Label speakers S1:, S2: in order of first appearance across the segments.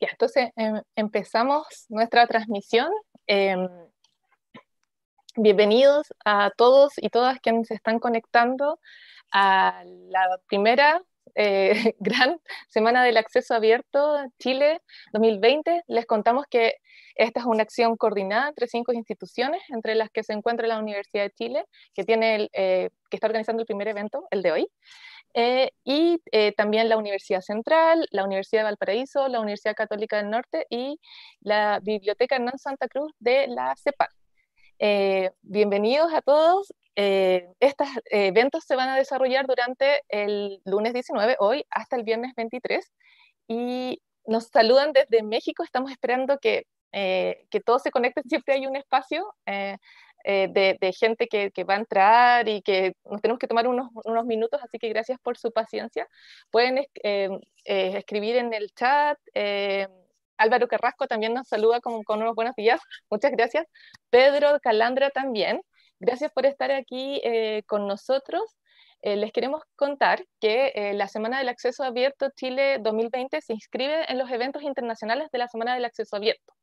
S1: Ya, entonces em, empezamos nuestra transmisión. Em, bienvenidos a todos y todas quienes se están conectando a la primera eh, gran semana del acceso abierto Chile 2020. Les contamos que esta es una acción coordinada entre cinco instituciones, entre las que se encuentra la Universidad de Chile, que, tiene eh, que está organizando el primer evento, el de hoy. Eh, y eh, también la Universidad Central, la Universidad de Valparaíso, la Universidad Católica del Norte y la Biblioteca Hernán Santa Cruz de la CEPAL. Eh, bienvenidos a todos. estos eventos se van a desarrollar durante el lunes 19, hoy, hasta el viernes 23. Y nos saludan desde México. Estamos esperando que, que todos se conecten. Siempre hay un espacio eh, de, gente que, va a entrar y que nos tenemos que tomar unos, minutos, así que gracias por su paciencia. Pueden eh, eh, escribir en el chat. Álvaro Carrasco también nos saluda con, con unos buenos días. Muchas gracias. Pedro Calandra también. Gracias por estar aquí con nosotros. les queremos contar que la Semana del Acceso Abierto Chile 2020 se inscribe en los eventos internacionales de la Semana del Acceso Abierto.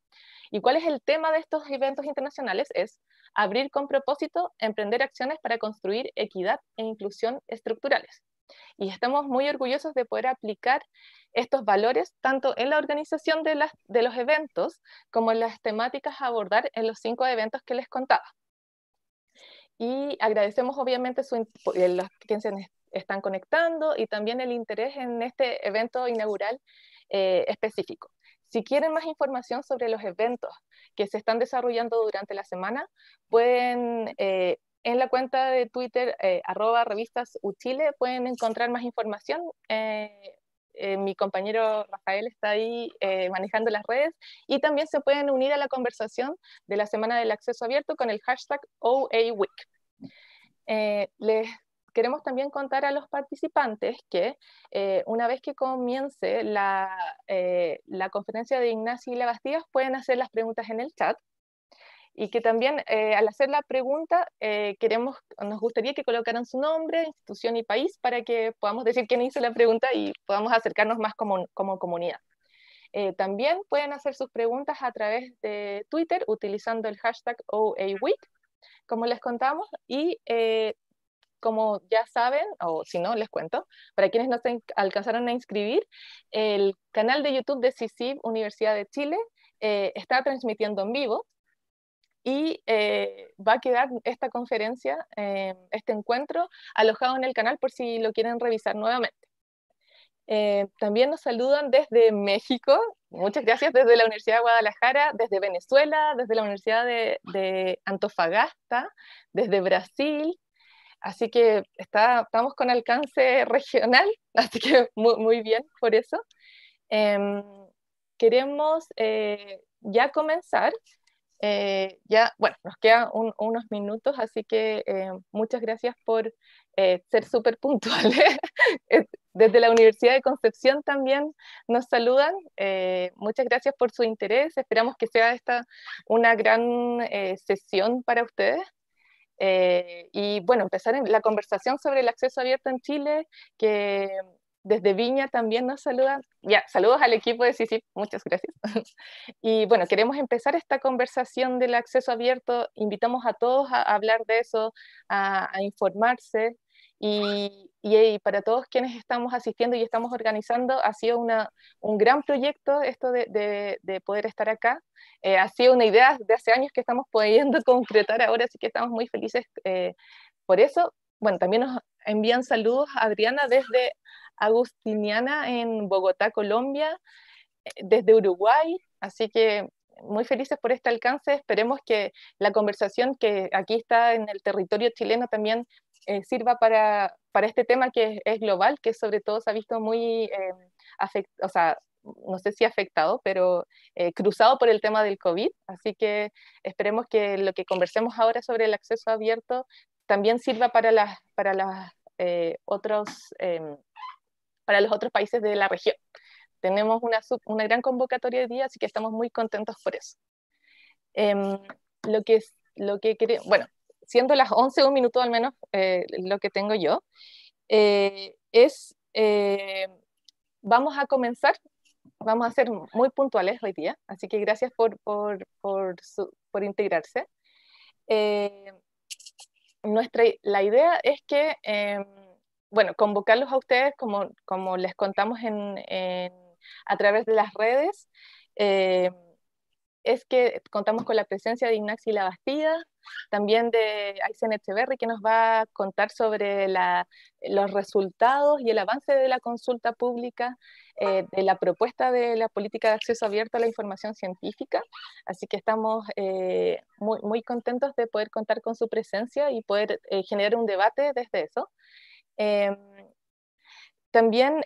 S1: ¿Y cuál es el tema de estos eventos internacionales? Es abrir con propósito, emprender acciones para construir equidad e inclusión estructurales. Y estamos muy orgullosos de poder aplicar estos valores tanto en la organización de, los eventos como en las temáticas a abordar en los cinco eventos que les contaba. Y agradecemos obviamente su, eh, los que se están conectando y también el interés en este evento inaugural eh, específico. Si quieren más información sobre los eventos que se están desarrollando durante la semana, pueden eh, en la cuenta de Twitter eh, arroba revistas Uchile, pueden encontrar más información. Eh, mi compañero Rafael está ahí manejando las redes y también se pueden unir a la conversación de la Semana del Acceso Abierto con el hashtag OAWeek. Eh, les queremos también contar a los participantes que eh, una vez que comience la, eh, conferencia de Ignacio y la pueden hacer las preguntas en el chat y que también eh, al hacer la pregunta queremos, nos gustaría que colocaran su nombre, institución y país para que podamos decir quién hizo la pregunta y podamos acercarnos más como, como comunidad. también pueden hacer sus preguntas a través de Twitter utilizando el hashtag OAWeek, como les contamos, y como ya saben, o si no, les cuento, para quienes no se alcanzaron a inscribir, el canal de YouTube de CICIB Universidad de Chile eh, está transmitiendo en vivo y eh, va a quedar esta conferencia, em, este encuentro, alojado en el canal por si lo quieren revisar nuevamente. Eh, también nos saludan desde México, muchas gracias, desde la Universidad de Guadalajara, desde Venezuela, desde la Universidad de, de Antofagasta, desde Brasil, Así que estamos con alcance regional, así que muy, bien por eso. Em, queremos eh, ya comenzar. Eh, ya, bueno, nos quedan unos minutos, así que eh, muchas gracias por ser súper puntuales. Desde la Universidad de Concepción también nos saludan. muchas gracias por su interés. Esperamos que sea esta una gran sesión para ustedes. Eh, y bueno, empezar la conversación sobre el acceso abierto en Chile, que desde Viña también nos saluda. Ya, saludos al equipo de CICIP, muchas gracias. y bueno, queremos empezar esta conversación del acceso abierto. Invitamos a todos a hablar de eso, a informarse, y, para todos quienes estamos asistiendo y estamos organizando, ha sido una, un gran proyecto esto de, de, poder estar acá. Eh, ha sido una idea de hace años que estamos pudiendo concretar ahora, así que estamos muy felices eh, por eso. Bueno, también nos envían saludos Adriana desde Agustiniana en Bogotá, Colombia, eh, desde Uruguay, así que muy felices por este alcance. Esperemos que la conversación que aquí está en el territorio chileno también eh, sirva para, este tema que es, global, que sobre todo se ha visto muy eh, afectado, o sea, no sé si afectado, pero eh, cruzado por el tema del COVID. Así que esperemos que lo que conversemos ahora sobre el acceso abierto también sirva para, las, para, otros, em, para los otros países de la región. Tenemos una, gran convocatoria de día, así que estamos muy contentos por eso. Em, lo que, lo que bueno, siendo las 11, un minuto al menos eh, lo que tengo yo, eh, es, eh, vamos a comenzar, vamos a ser muy puntuales hoy día, así que gracias por, integrarse. nuestra, la idea es que, em, bueno, convocarlos a ustedes, como, como les contamos a través de las redes, es que contamos con la presencia de la Bastida, también de Aysen Echeverry, que nos va a contar sobre los resultados y el avance de la consulta pública eh, de la propuesta de la política de acceso abierto a la información científica. Así que estamos eh, muy, contentos de poder contar con su presencia y poder eh, generar un debate desde eso. Em, también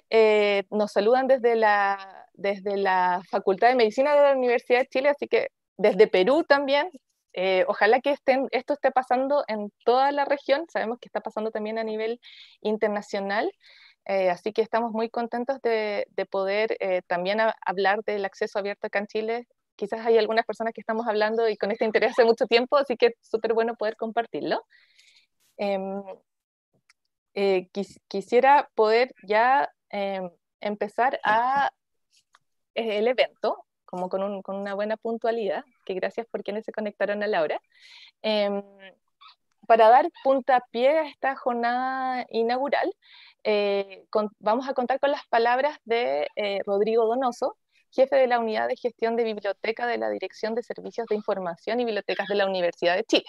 S1: nos saludan desde la desde la Facultad de Medicina de la Universidad de Chile, así que desde Perú también. Eh, ojalá que estén, esto esté pasando en toda la región, sabemos que está pasando también a nivel internacional, eh, así que estamos muy contentos de, poder eh, también hablar del acceso abierto acá en Chile. Quizás hay algunas personas que estamos hablando y con este interés hace mucho tiempo, así que es súper bueno poder compartirlo. Em, quisiera poder ya em, empezar a eh, el evento, como con, una buena puntualidad, que gracias por quienes se conectaron a Laura, em, para dar puntapié a esta jornada inaugural. Eh, vamos a contar con las palabras de eh, Rodrigo Donoso, jefe de la Unidad de Gestión de Biblioteca de la Dirección de Servicios de Información y Bibliotecas de la Universidad de Chile,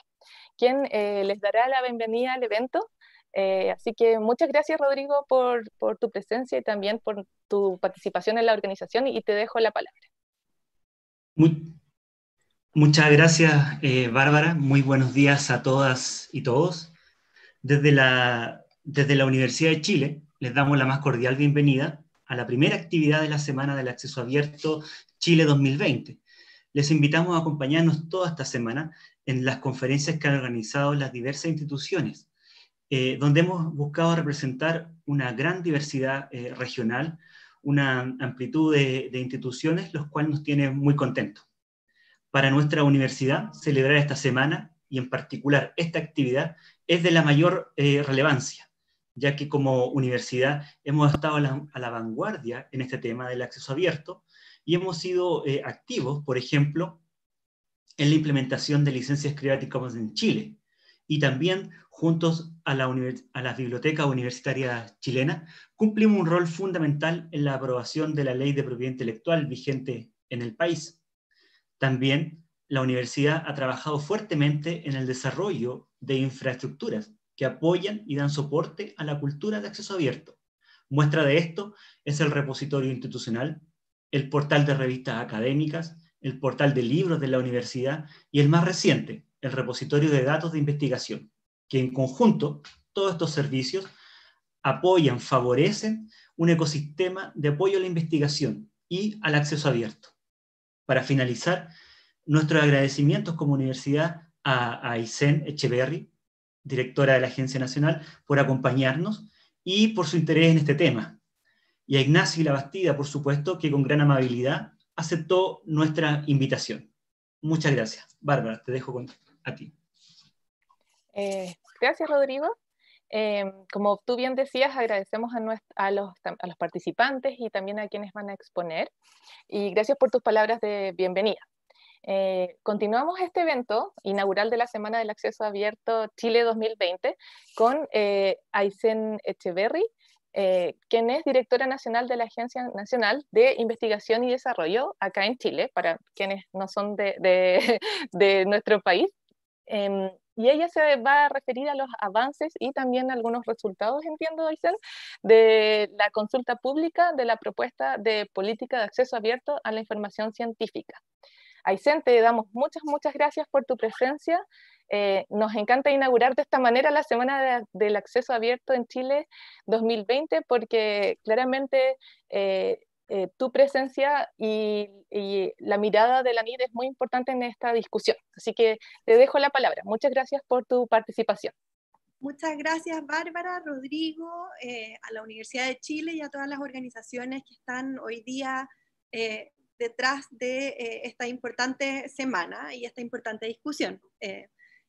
S1: quien les dará la bienvenida al evento eh, así que muchas gracias, Rodrigo, por, tu presencia y también por tu participación en la organización y te dejo la palabra.
S2: muchas gracias, eh, Bárbara. Muy buenos días a todas y todos. Desde la, desde la Universidad de Chile les damos la más cordial bienvenida a la primera actividad de la Semana del Acceso Abierto Chile 2020. Les invitamos a acompañarnos toda esta semana en las conferencias que han organizado las diversas instituciones eh, donde hemos buscado representar una gran diversidad eh, regional, una amplitud de, instituciones, los cuales nos tiene muy contentos. Para nuestra universidad, celebrar esta semana y en particular esta actividad es de la mayor eh, relevancia, ya que como universidad hemos estado a la, vanguardia en este tema del acceso abierto y hemos sido activos, por ejemplo, en la implementación de licencias Creative en Chile, y también juntos a la, a universitarias chilenas, Chilena, cumplimos un rol fundamental en la aprobación de la ley de propiedad intelectual vigente en el país. También la universidad ha trabajado fuertemente en el desarrollo de infraestructuras que apoyan y dan soporte a la cultura de acceso abierto. Muestra de esto es el repositorio institucional, el portal de revistas académicas, el portal de libros de la universidad y el más reciente, el repositorio de datos de investigación, que en conjunto todos estos servicios apoyan, favorecen un ecosistema de apoyo a la investigación y al acceso abierto. Para finalizar, nuestros agradecimientos como universidad a, a Echeverry, directora de la Agencia Nacional, por acompañarnos y por su interés en este tema. Y a Ignacio y la Bastida, por supuesto, que con gran amabilidad aceptó nuestra invitación. Muchas gracias. Bárbara, te dejo contigo a ti.
S1: Eh, gracias, Rodrigo. Em, como tú bien decías, agradecemos a, a, los, participantes y también a quienes van a exponer. Y gracias por tus palabras de bienvenida. Eh, continuamos este evento inaugural de la Semana del Acceso Abierto Chile 2020 con eh, Aysen Echeverry, eh, quien es directora nacional de la Agencia Nacional de Investigación y Desarrollo acá en Chile, para quienes no son de, de nuestro país. Em, y ella se va a referir a los avances y también algunos resultados, entiendo, Aysen, de la consulta pública de la propuesta de política de acceso abierto a la información científica. Aysen, te damos muchas, muchas gracias por tu presencia. Eh, nos encanta inaugurar de esta manera la Semana del Acceso Abierto en Chile 2020 porque claramente eh, eh, tu presencia y, la mirada de la NID es muy importante en esta discusión. Así que te dejo la palabra. Muchas gracias por tu participación.
S3: Muchas gracias, Bárbara, Rodrigo, eh, a la Universidad de Chile y a todas las organizaciones que están hoy día eh, detrás de esta importante semana y esta importante discusión.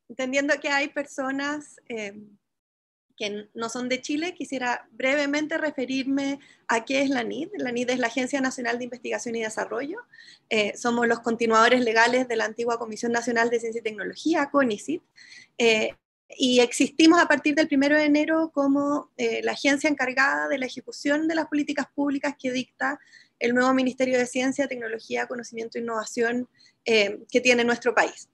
S3: entendiendo que hay personas que no son de Chile, quisiera brevemente referirme a qué es la NID. La NID es la Agencia Nacional de Investigación y Desarrollo. Eh, somos los continuadores legales de la antigua Comisión Nacional de Ciencia y Tecnología, CONICIT, eh, y existimos a partir del 1 de enero como eh, la agencia encargada de la ejecución de las políticas públicas que dicta el nuevo Ministerio de Ciencia, Tecnología, Conocimiento e Innovación que tiene nuestro país.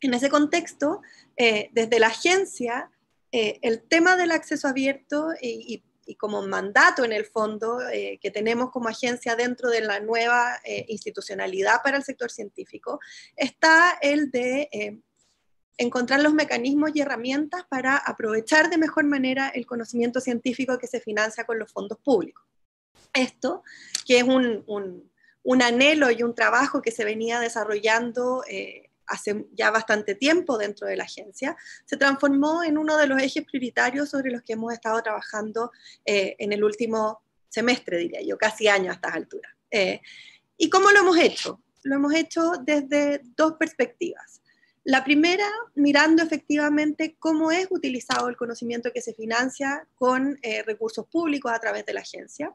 S3: En ese contexto, desde la agencia eh, el tema del acceso abierto y, como mandato en el fondo eh, que tenemos como agencia dentro de la nueva eh, institucionalidad para el sector científico está el de encontrar los mecanismos y herramientas para aprovechar de mejor manera el conocimiento científico que se financia con los fondos públicos. Esto, que es un, anhelo y un trabajo que se venía desarrollando hace ya bastante tiempo dentro de la agencia, se transformó en uno de los ejes prioritarios sobre los que hemos estado trabajando eh, en el último semestre, diría yo, casi año a estas alturas. Eh, ¿Y cómo lo hemos hecho? Lo hemos hecho desde dos perspectivas. La primera, mirando efectivamente cómo es utilizado el conocimiento que se financia con eh, recursos públicos a través de la agencia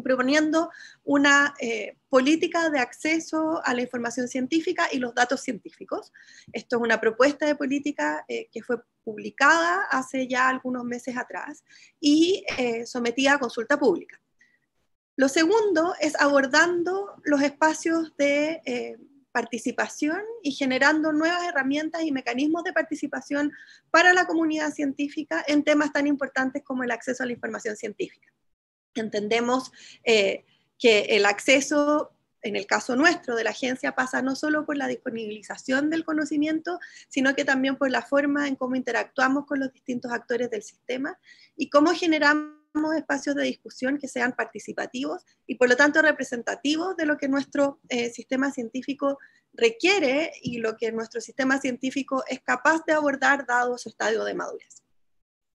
S3: proponiendo una eh, política de acceso a la información científica y los datos científicos. Esto es una propuesta de política eh, que fue publicada hace ya algunos meses atrás y eh, sometida a consulta pública. Lo segundo es abordando los espacios de participación y generando nuevas herramientas y mecanismos de participación para la comunidad científica en temas tan importantes como el acceso a la información científica. Entendemos eh, que el acceso, en el caso nuestro de la agencia, pasa no solo por la disponibilización del conocimiento, sino que también por la forma en cómo interactuamos con los distintos actores del sistema y cómo generamos espacios de discusión que sean participativos y por lo tanto representativos de lo que nuestro eh, sistema científico requiere y lo que nuestro sistema científico es capaz de abordar dado su estadio de madurez.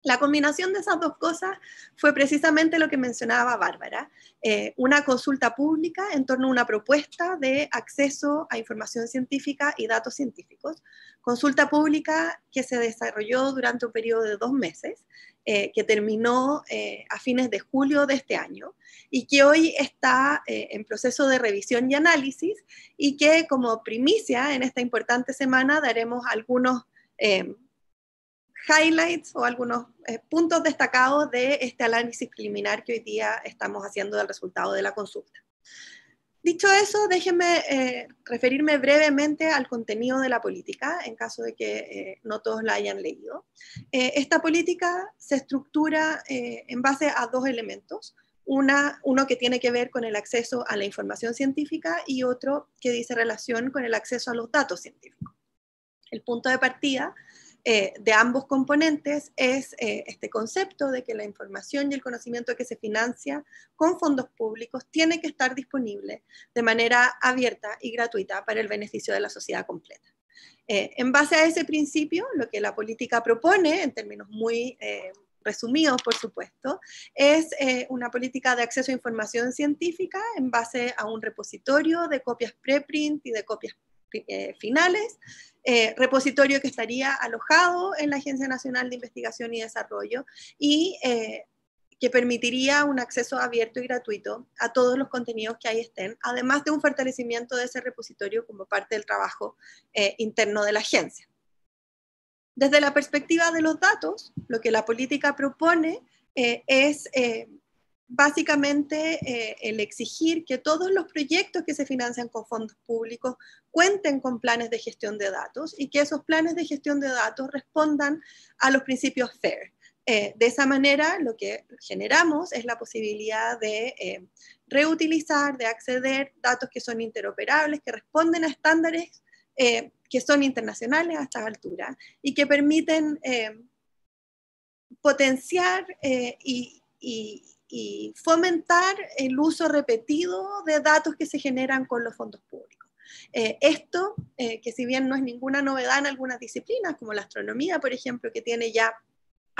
S3: La combinación de esas dos cosas fue precisamente lo que mencionaba Bárbara, eh, una consulta pública en torno a una propuesta de acceso a información científica y datos científicos, consulta pública que se desarrolló durante un periodo de dos meses, eh, que terminó eh, a fines de julio de este año y que hoy está en proceso de revisión y análisis y que como primicia en esta importante semana daremos algunos highlights o algunos eh, puntos destacados de este análisis preliminar que hoy día estamos haciendo del resultado de la consulta. Dicho eso, déjenme eh, referirme brevemente al contenido de la política, en caso de que eh, no todos la hayan leído. esta política se estructura en base a dos elementos. Una, uno que tiene que ver con el acceso a la información científica y otro que dice relación con el acceso a los datos científicos. El punto de partida eh, de ambos componentes es eh, este concepto de que la información y el conocimiento que se financia con fondos públicos tiene que estar disponible de manera abierta y gratuita para el beneficio de la sociedad completa. Eh, en base a ese principio, lo que la política propone, en términos muy resumidos, por supuesto, es una política de acceso a información científica en base a un repositorio de copias preprint y de copias finales eh, repositorio que estaría alojado en la Agencia Nacional de Investigación y Desarrollo y eh, que permitiría un acceso abierto y gratuito a todos los contenidos que ahí estén, además de un fortalecimiento de ese repositorio como parte del trabajo eh, interno de la agencia. Desde la perspectiva de los datos, lo que la política propone es básicamente el exigir que todos los proyectos que se financian con fondos públicos cuenten con planes de gestión de datos y que esos planes de gestión de datos respondan a los principios FAIR. Eh, de esa manera, lo que generamos es la posibilidad de eh, reutilizar, de acceder datos que son interoperables, que responden a estándares eh, que son internacionales a estas alturas y que permiten potenciar y, y fomentar el uso repetido de datos que se generan con los fondos públicos. Eh, esto, eh, que si bien no es ninguna novedad en algunas disciplinas, como la astronomía, por ejemplo, que tiene ya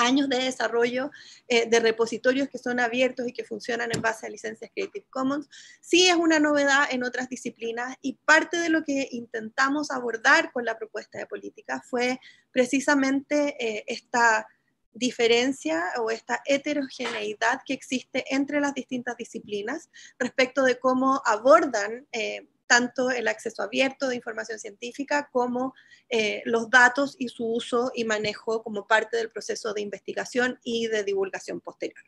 S3: años de desarrollo eh, de repositorios que son abiertos y que funcionan en base a licencias Creative Commons. Sí es una novedad en otras disciplinas y parte de lo que intentamos abordar con la propuesta de política fue precisamente esta diferencia o esta heterogeneidad que existe entre las distintas disciplinas respecto de cómo abordan tanto el acceso abierto de información científica como eh, los datos y su uso y manejo como parte del proceso de investigación y de divulgación posterior.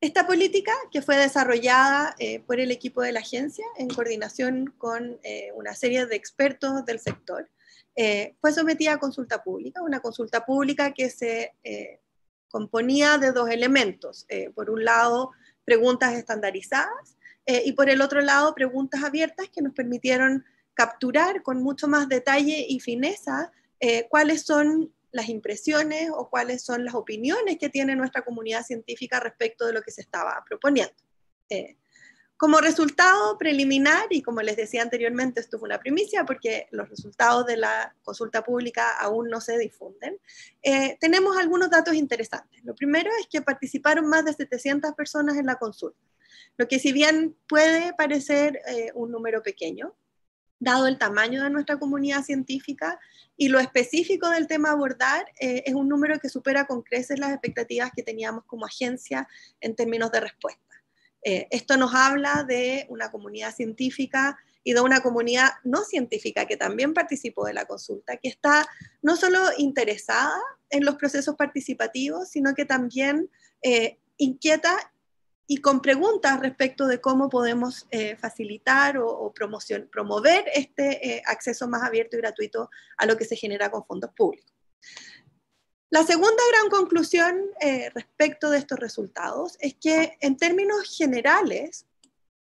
S3: Esta política, que fue desarrollada eh, por el equipo de la agencia en coordinación con eh, una serie de expertos del sector, fue sometida a consulta pública, una consulta pública que se componía de dos elementos. por un lado, preguntas estandarizadas eh, y por el otro lado preguntas abiertas que nos permitieron capturar con mucho más detalle y fineza eh, cuáles son las impresiones o cuáles son las opiniones que tiene nuestra comunidad científica respecto de lo que se estaba proponiendo. Eh, como resultado preliminar, y como les decía anteriormente, esto fue una primicia porque los resultados de la consulta pública aún no se difunden, tenemos algunos datos interesantes. Lo primero es que participaron más de 700 personas en la consulta. Lo que si bien puede parecer eh, un número pequeño, dado el tamaño de nuestra comunidad científica y lo específico del tema a abordar, eh, es un número que supera con creces las expectativas que teníamos como agencia en términos de respuesta. Eh, esto nos habla de una comunidad científica y de una comunidad no científica que también participó de la consulta, que está no solo interesada en los procesos participativos, sino que también inquieta y con preguntas respecto de cómo podemos eh, facilitar o, promover este eh, acceso más abierto y gratuito a lo que se genera con fondos públicos. La segunda gran conclusión eh, respecto de estos resultados es que en términos generales,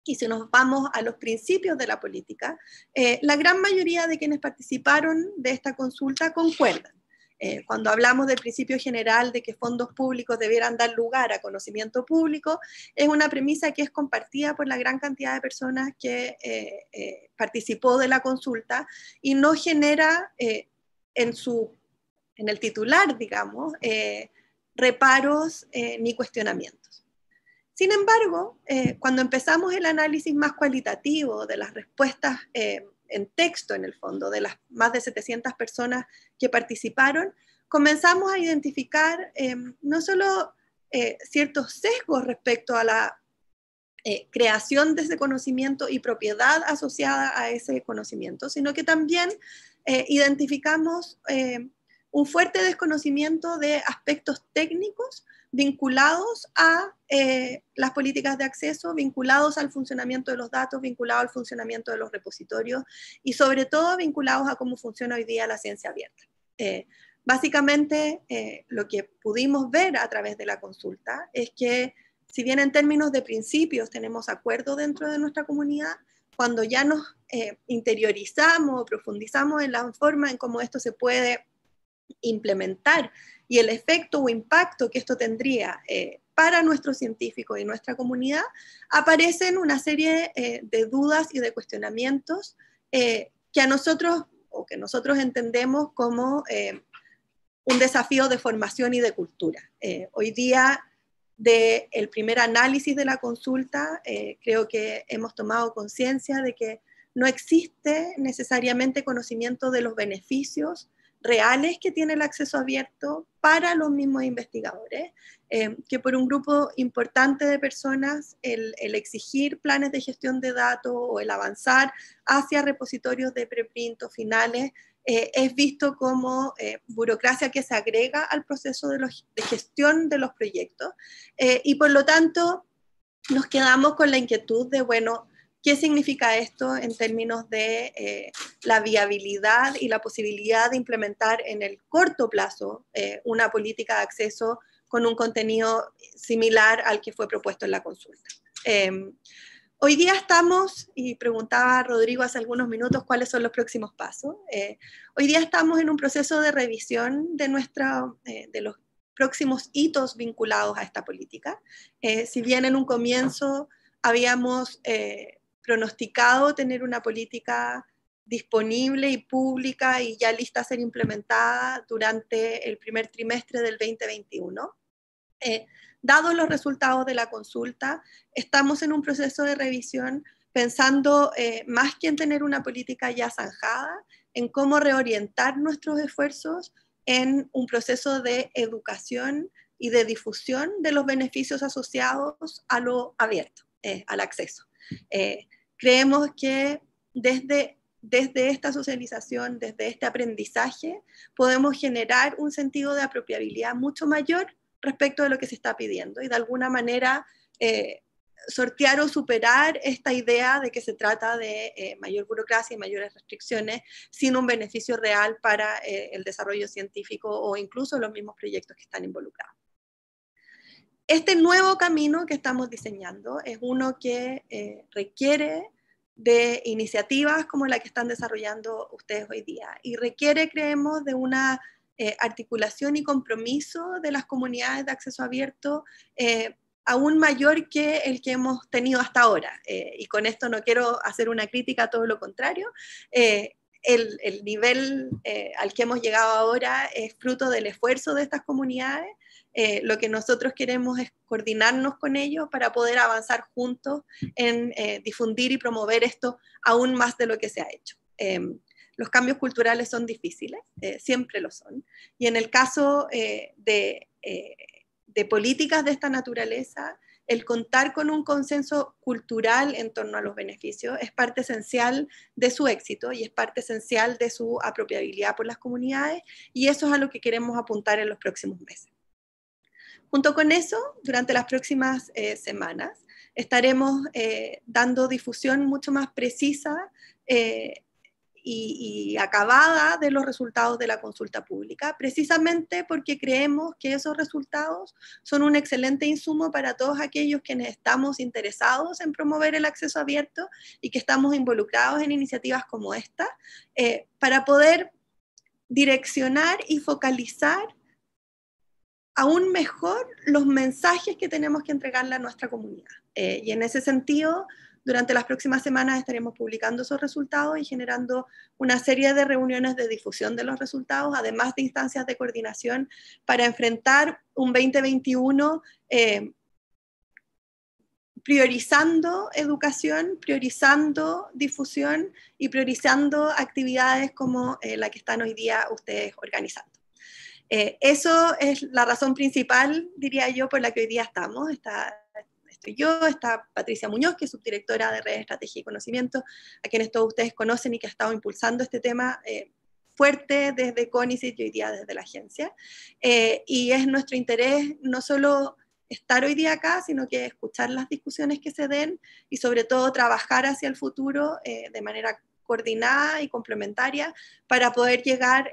S3: y si nos vamos a los principios de la política, la gran mayoría de quienes participaron de esta consulta concuerdan eh, cuando hablamos del principio general de que fondos públicos debieran dar lugar a conocimiento público, es una premisa que es compartida por la gran cantidad de personas que eh, eh, participó de la consulta y no genera en, su, en el titular, digamos, reparos ni cuestionamientos. Sin embargo, cuando empezamos el análisis más cualitativo de las respuestas en texto en el fondo, de las más de 700 personas que participaron, comenzamos a identificar em, no solo eh, ciertos sesgos respecto a la eh, creación de ese conocimiento y propiedad asociada a ese conocimiento, sino que también eh, identificamos em, un fuerte desconocimiento de aspectos técnicos vinculados a eh, las políticas de acceso, vinculados al funcionamiento de los datos, vinculados al funcionamiento de los repositorios y sobre todo vinculados a cómo funciona hoy día la ciencia abierta. Eh, básicamente, eh, lo que pudimos ver a través de la consulta es que si bien en términos de principios tenemos acuerdo dentro de nuestra comunidad, cuando ya nos interiorizamos o profundizamos en la forma en cómo esto se puede implementar y el efecto o impacto que esto tendría eh, para nuestro científico y nuestra comunidad, aparecen una serie eh, de dudas y de cuestionamientos eh, que a nosotros o que nosotros entendemos como un desafío de formación y de cultura. hoy día, del primer análisis de la consulta, creo que hemos tomado conciencia de que no existe necesariamente conocimiento de los beneficios, reales que tiene el acceso abierto para los mismos investigadores, eh, que por un grupo importante de personas el, exigir planes de gestión de datos o el avanzar hacia repositorios de preprint o finales eh, es visto como eh, burocracia que se agrega al proceso de, de gestión de los proyectos y por lo tanto nos quedamos con la inquietud de, bueno, ¿Qué significa esto en términos de eh, la viabilidad y la posibilidad de implementar en el corto plazo eh, una política de acceso con un contenido similar al que fue propuesto en la consulta? Em, hoy día estamos, y preguntaba Rodrigo hace algunos minutos cuáles son los próximos pasos, eh, hoy día estamos en un proceso de revisión de, nuestra, de los próximos hitos vinculados a esta política. si bien en un comienzo habíamos pronosticado tener una política disponible y pública y ya lista a ser implementada durante el primer trimestre del 2021. Eh, dados los resultados de la consulta, estamos en un proceso de revisión pensando eh, más que en tener una política ya zanjada, en cómo reorientar nuestros esfuerzos en un proceso de educación y de difusión de los beneficios asociados a lo abierto, eh, al acceso. Eh, creemos que desde, desde esta socialización, desde este aprendizaje, podemos generar un sentido de apropiabilidad mucho mayor respecto de lo que se está pidiendo y de alguna manera eh, sortear o superar esta idea de que se trata de eh, mayor burocracia y mayores restricciones sin un beneficio real para el desarrollo científico o incluso los mismos proyectos que están involucrados este nuevo camino que estamos diseñando es uno que eh, requiere de iniciativas como la que están desarrollando ustedes hoy día y requiere, creemos, de una eh, articulación y compromiso de las comunidades de acceso abierto eh, aún mayor que el que hemos tenido hasta ahora. y con esto no quiero hacer una crítica, todo lo contrario. el, nivel al que hemos llegado ahora es fruto del esfuerzo de estas comunidades eh, lo que nosotros queremos es coordinarnos con ellos para poder avanzar juntos en eh, difundir y promover esto aún más de lo que se ha hecho. Em, los cambios culturales son difíciles, eh, siempre lo son, y en el caso de políticas de esta naturaleza, el contar con un consenso cultural en torno a los beneficios es parte esencial de su éxito y es parte esencial de su apropiabilidad por las comunidades y eso es a lo que queremos apuntar en los próximos meses. Junto con eso, durante las próximas eh, semanas, estaremos eh, dando difusión mucho más precisa eh, y, acabada de los resultados de la consulta pública, precisamente porque creemos que esos resultados son un excelente insumo para todos aquellos que estamos interesados en promover el acceso abierto y que estamos involucrados en iniciativas como esta, para poder direccionar y focalizar aún mejor los mensajes que tenemos que entregarle a nuestra comunidad. Eh, y en ese sentido, durante las próximas semanas estaremos publicando esos resultados y generando una serie de reuniones de difusión de los resultados, además de instancias de coordinación para enfrentar un 2021 eh, priorizando educación, priorizando difusión y priorizando actividades como eh, la que están hoy día ustedes organizando. Eh, eso es la razón principal, diría yo, por la que hoy día estamos. Está, estoy yo, está Patricia Muñoz, que es subdirectora de Redes Estrategia y Conocimiento, a quienes todos ustedes conocen y que ha estado impulsando este tema. Eh, fuerte desde CONICIT y hoy día desde la agencia. Eh, y es nuestro interés no solo estar hoy día acá, sino que escuchar las discusiones que se den y sobre todo trabajar hacia el futuro de manera coordinada y complementaria para poder llegar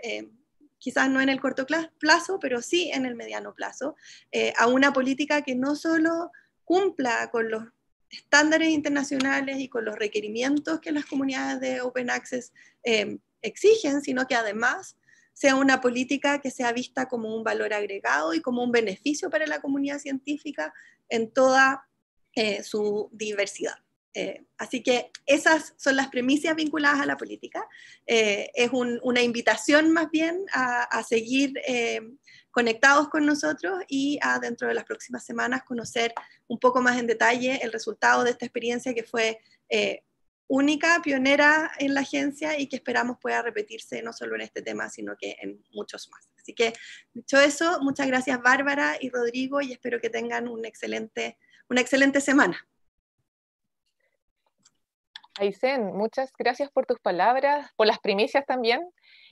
S3: quizás no en el corto plazo, pero sí en el mediano plazo, eh, a una política que no solo cumpla con los estándares internacionales y con los requerimientos que las comunidades de Open Access eh, exigen, sino que además sea una política que sea vista como un valor agregado y como un beneficio para la comunidad científica en toda eh, su diversidad. Eh, así que esas son las premisas vinculadas a la política. Eh, es una invitación más bien a, seguir eh, conectados con nosotros y a dentro de las próximas semanas conocer un poco más en detalle el resultado de esta experiencia que fue única, pionera en la agencia y que esperamos pueda repetirse no solo en este tema, sino que en muchos más. Así que dicho eso, muchas gracias Bárbara y Rodrigo
S1: y espero que tengan una excelente semana. Aysén, muchas gracias por tus palabras, por las primicias también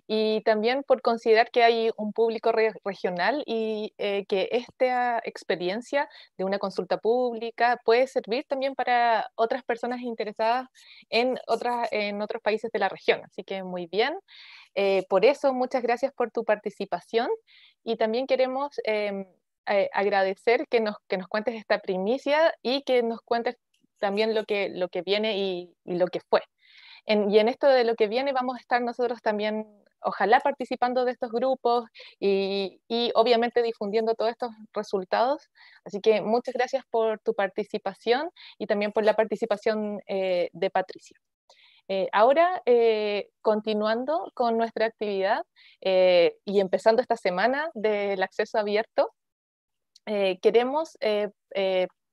S1: y también por considerar que hay un público regional y eh, que esta experiencia de una consulta pública puede servir también para otras personas interesadas en, otras, en otros países de la región. Así que muy bien. Eh, por eso, muchas gracias por tu participación y también queremos... Em, eh, agradecer que nos, que nos cuentes esta primicia y que nos cuentes también lo que, lo que viene y, lo que fue. y en esto de lo que viene vamos a estar nosotros también, ojalá participando de estos grupos y, obviamente difundiendo todos estos resultados. Así que muchas gracias por tu participación y también por la participación eh, de Patricia. Eh, ahora, eh, continuando con nuestra actividad y empezando esta semana del acceso abierto, queremos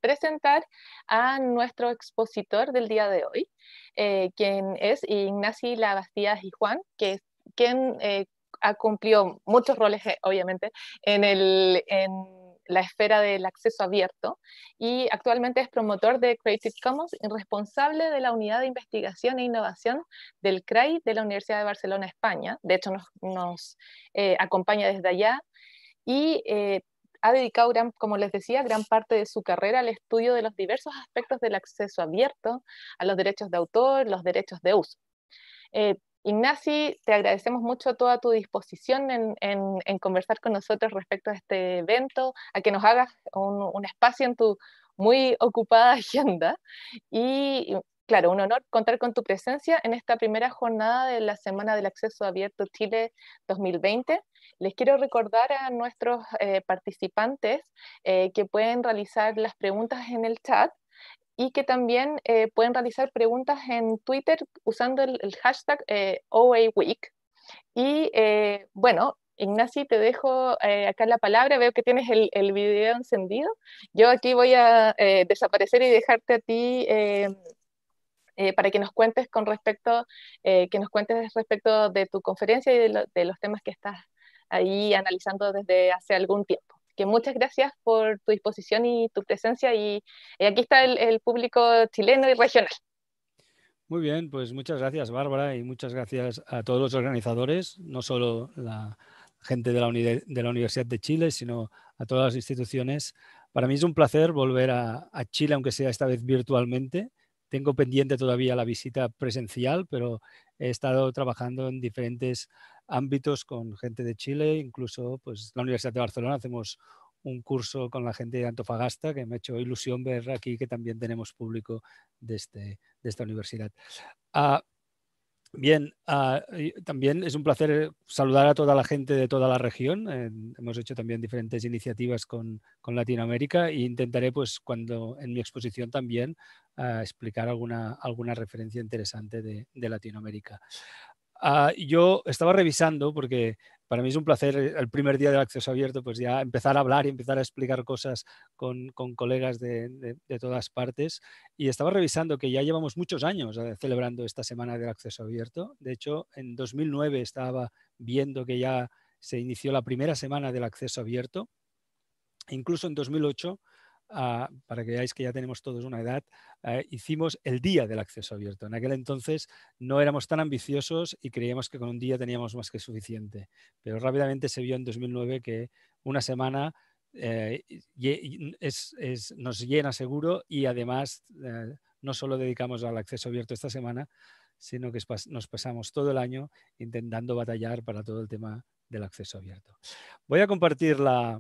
S1: presentar a nuestro expositor del día de hoy, eh, quien es Ignacio Labastida y Juan, que quien eh, ha cumplido muchos roles, eh, obviamente, en, el, en la esfera del acceso abierto y actualmente es promotor de Creative Commons y responsable de la unidad de investigación e innovación del CRAI de la Universidad de Barcelona, España. De hecho, nos, acompaña desde allá y eh, ha dedicado, como les decía, gran parte de su carrera al estudio de los diversos aspectos del acceso abierto, a los derechos de autor, los derechos de uso. Eh, te agradecemos mucho toda tu disposición en, conversar con nosotros respecto a este evento, a que nos hagas un, un, espacio en tu muy ocupada agenda. Y claro, un honor contar con tu presencia en esta primera jornada de la Semana del Acceso Abierto Chile 2020, les quiero recordar a nuestros eh, participantes eh, que pueden realizar las preguntas en el chat y que también eh, pueden realizar preguntas en Twitter usando el, hashtag OAWeek. Y bueno, Ignacy, te dejo acá la palabra. Veo que tienes el, video encendido. Yo aquí voy a desaparecer y dejarte a ti em, para que nos cuentes con respecto, que nos cuentes respecto de tu conferencia y de los temas que estás ahí analizando desde hace algún tiempo. Que muchas gracias por tu disposición y tu presencia y, aquí está el, público chileno y regional.
S4: Muy bien, pues muchas gracias Bárbara y muchas gracias a todos los organizadores, no solo la gente de la, Universidad de Chile, sino a todas las instituciones. Para mí es un placer volver a Chile, aunque sea esta vez virtualmente, tengo pendiente todavía la visita presencial, pero he estado trabajando en diferentes ámbitos con gente de Chile, incluso pues la Universidad de Barcelona hacemos un curso con la gente de Antofagasta que me ha hecho ilusión ver aquí que también tenemos público de, este, de esta universidad. Ah, Bien, ah, también es un placer eh, saludar a toda la gente de toda la región. Eh, hemos hecho también diferentes iniciativas con, con, Latinoamérica e intentaré, pues, cuando en mi exposición también ah, explicar alguna, alguna referencia interesante de, de Latinoamérica. Ah, yo estaba revisando, porque para mí es un placer el eh, primer día del acceso abierto, pues ya empezar a hablar y empezar a explicar cosas con, colegas de, todas partes. Y estaba revisando que ya llevamos muchos años eh, celebrando esta semana del acceso abierto. De hecho, en 2009 estaba viendo que ya se inició la primera semana del acceso abierto. incluso en 2008 para que veáis que ya tenemos todos una edad, eh, hicimos el día del acceso abierto. En aquel entonces no éramos tan ambiciosos y creíamos que con un día teníamos más que suficiente, pero rápidamente se vio en 2009 que una semana eh, es, nos llena seguro y además eh, no solo dedicamos al acceso abierto esta semana, sino que nos pasamos todo el año intentando batallar para todo el tema del acceso abierto. Voy a compartir la,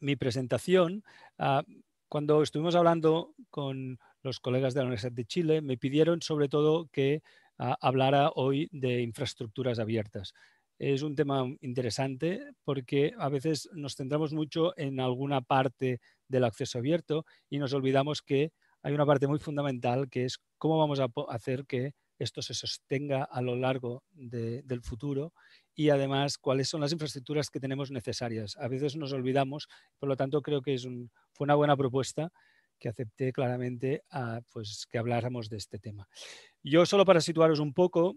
S4: mi presentación, ah, cuando estuvimos hablando con los colegas de la Universidad de Chile, me pidieron sobre todo que ah, hablara hoy de infraestructuras abiertas. Es un tema interesante porque a veces nos centramos mucho en alguna parte del acceso abierto y nos olvidamos que hay una parte muy fundamental que es cómo vamos a hacer que esto se sostenga a lo largo del futuro y además cuáles son las infraestructuras que tenemos necesarias. A veces nos olvidamos, por lo tanto creo que es fue una buena propuesta que acepté claramente a, pues, que habláramos de este tema. Yo solo para situaros un poco,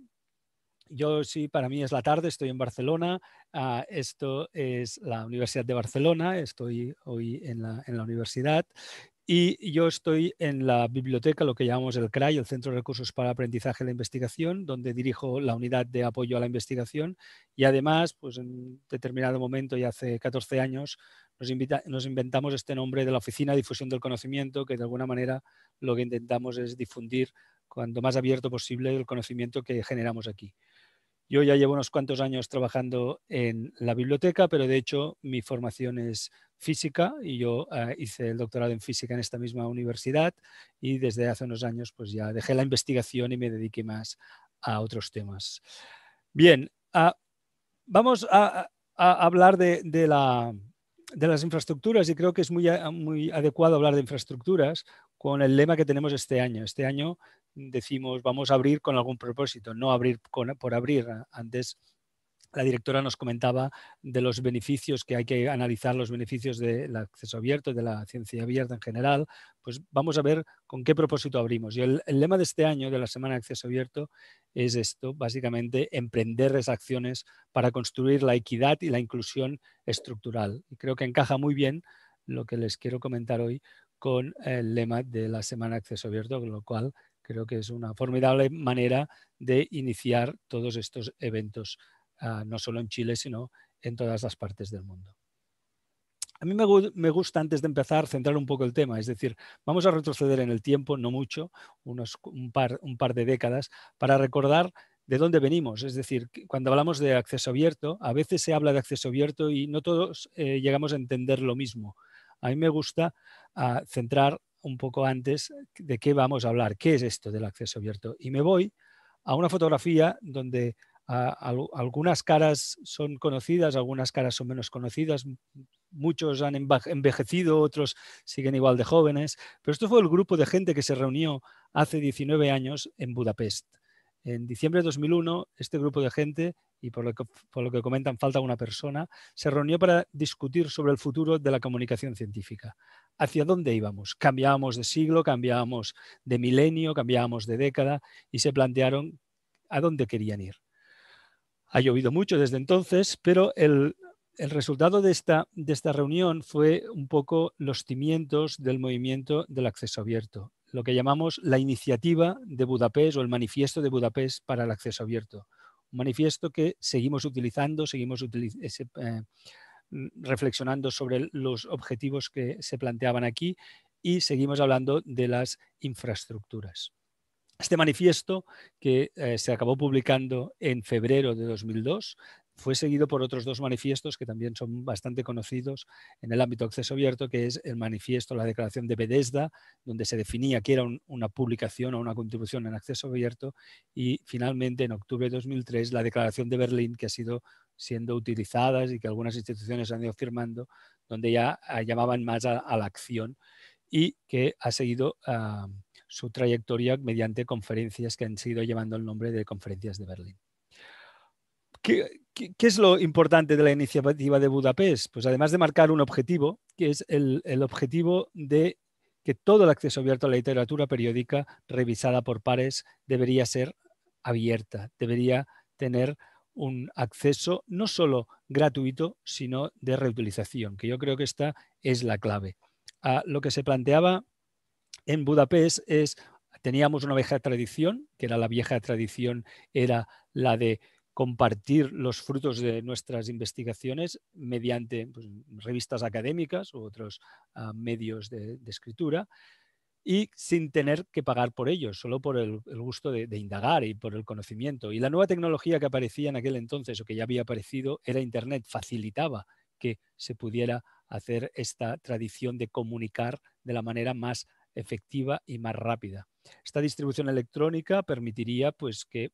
S4: yo sí, para mí es la tarde, estoy en Barcelona, ah, esto es la Universidad de Barcelona, estoy hoy en la, en la universidad, y yo estoy en la biblioteca, lo que llamamos el CRAI, el Centro de Recursos para Aprendizaje y Investigación, donde dirijo la unidad de apoyo a la investigación. Y además, pues en determinado momento, ya hace 14 años, nos, nos inventamos este nombre de la Oficina de Difusión del Conocimiento, que de alguna manera lo que intentamos es difundir cuando más abierto posible el conocimiento que generamos aquí. Yo ya llevo unos cuantos años trabajando en la biblioteca, pero de hecho mi formación es física y yo eh, hice el doctorado en física en esta misma universidad y desde hace unos años pues ya dejé la investigación y me dediqué más a otros temas. Bien, ah, vamos a, hablar de, las infraestructuras y creo que es muy, muy adecuado hablar de infraestructuras con el lema que tenemos este año. Este año decimos vamos a abrir con algún propósito, no abrir por abrir. Antes la directora nos comentaba de los beneficios que hay que analizar, los beneficios del acceso abierto, de la ciencia abierta en general, pues vamos a ver con qué propósito abrimos. Y el, lema de este año, de la Semana de Acceso Abierto, es esto, básicamente, emprender las acciones para construir la equidad y la inclusión estructural. Y creo que encaja muy bien lo que les quiero comentar hoy con el lema de la Semana de Acceso Abierto, con lo cual creo que es una formidable manera de iniciar todos estos eventos, ah, no solo en Chile, sino en todas las partes del mundo. A mí me, gusta, antes de empezar, centrar un poco el tema, es decir, vamos a retroceder en el tiempo, no mucho, unos, un, par, de décadas, para recordar de dónde venimos. Es decir, cuando hablamos de acceso abierto, a veces se habla de acceso abierto y no todos eh, llegamos a entender lo mismo. A mí me gusta ah, centrar un poco antes de qué vamos a hablar, qué es esto del acceso abierto. Y me voy a una fotografía donde algunas caras son conocidas, algunas caras son menos conocidas, muchos han envejecido, otros siguen igual de jóvenes, pero esto fue el grupo de gente que se reunió hace 19 años en Budapest. En diciembre de 2001, este grupo de gente, y por lo que, comentan falta una persona, se reunió para discutir sobre el futuro de la comunicación científica. ¿Hacia dónde íbamos? Cambiábamos de siglo, cambiábamos de milenio, cambiábamos de década y se plantearon a dónde querían ir. Ha llovido mucho desde entonces, pero el, resultado de de esta reunión fue un poco los cimientos del movimiento del acceso abierto lo que llamamos la iniciativa de Budapest o el manifiesto de Budapest para el acceso abierto. Un manifiesto que seguimos utilizando, seguimos eh, eh, reflexionando sobre los objetivos que se planteaban aquí y seguimos hablando de las infraestructuras. Este manifiesto, que eh, se acabó publicando en febrero de 2002, fue seguido por otros dos manifiestos que también son bastante conocidos en el ámbito de acceso abierto, que es el manifiesto, la declaración de Bethesda, donde se definía que era una publicación o una contribución en acceso abierto, y finalmente en octubre de 2003 la declaración de Berlín, que ha sido siendo utilizada y que algunas instituciones han ido firmando, donde ya ah, llamaban más a, la acción y que ha seguido ah, su trayectoria mediante conferencias que han sido llevando el nombre de conferencias de Berlín. ¿Qué, es lo importante de la iniciativa de Budapest? Pues además de marcar un objetivo, que es el, objetivo de que todo el acceso abierto a la literatura periódica revisada por pares debería ser abierta, debería tener un acceso no solo gratuito, sino de reutilización, que yo creo que esta es la clave. Ah, lo que se planteaba en Budapest es, teníamos una vieja tradición, que era la vieja tradición, era la de compartir los frutos de nuestras investigaciones mediante pues, revistas académicas u otros ah, medios de, escritura y sin tener que pagar por ellos, solo por el, gusto de, de, indagar y por el conocimiento. Y la nueva tecnología que aparecía en aquel entonces o que ya había aparecido era Internet, facilitaba que se pudiera hacer esta tradición de comunicar de la manera más efectiva y más rápida. Esta distribución electrónica permitiría pues, que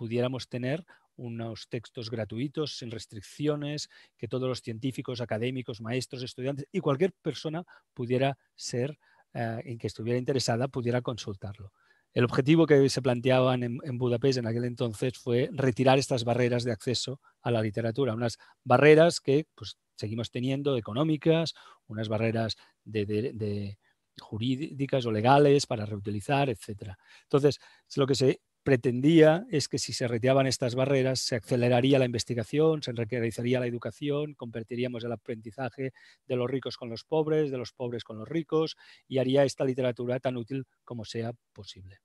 S4: pudiéramos tener unos textos gratuitos, sin restricciones, que todos los científicos, académicos, maestros, estudiantes y cualquier persona pudiera ser, en eh, que estuviera interesada, pudiera consultarlo. El objetivo que se planteaban en, Budapest en aquel entonces fue retirar estas barreras de acceso a la literatura, unas barreras que pues, seguimos teniendo económicas, unas barreras de, jurídicas o legales para reutilizar, etc. Entonces, lo que se pretendía es que si se reteaban estas barreras se aceleraría la investigación, se enriquecería la educación, convertiríamos el aprendizaje de los ricos con los pobres, de los pobres con los ricos y haría esta literatura tan útil como sea posible.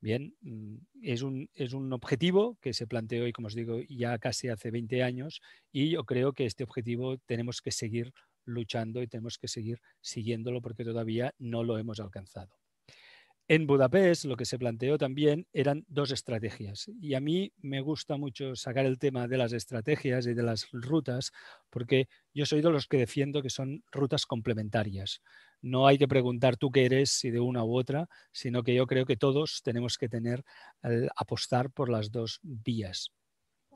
S4: Bien, mm, es un, es un objetivo que se planteó y como os digo ya casi hace 20 años y yo creo que este objetivo tenemos que seguir luchando y tenemos que seguir siguiéndolo porque todavía no lo hemos alcanzado. En Budapest lo que se planteó también eran dos estrategias y a mí me gusta mucho sacar el tema de las estrategias y de las rutas porque yo soy de los que defiendo que son rutas complementarias. No hay que preguntar tú qué eres si de una u otra, sino que yo creo que todos tenemos que tener apostar por las dos vías.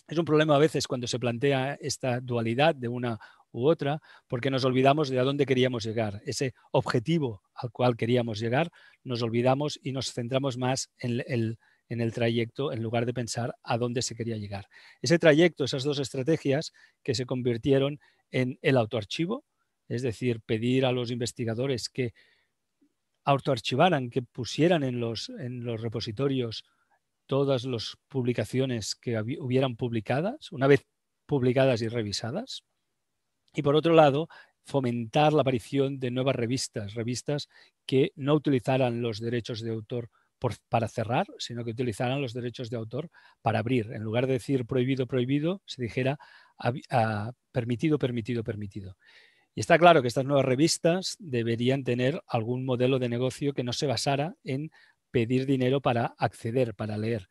S4: Es un problema a veces cuando se plantea esta dualidad de una u otra, porque nos olvidamos de a dónde queríamos llegar, ese objetivo al cual queríamos llegar, nos olvidamos y nos centramos más en el, trayecto en lugar de pensar a dónde se quería llegar. Ese trayecto, esas dos estrategias que se convirtieron en el autoarchivo, es decir, pedir a los investigadores que autoarchivaran, que pusieran en los repositorios todas las publicaciones que hubieran publicadas, una vez publicadas y revisadas, y por otro lado, fomentar la aparición de nuevas revistas, revistas que no utilizaran los derechos de autor para cerrar, sino que utilizaran los derechos de autor para abrir. En lugar de decir prohibido, prohibido, se dijera ah, permitido, permitido, permitido. Y está claro que estas nuevas revistas deberían tener algún modelo de negocio que no se basara en pedir dinero para acceder, para leer,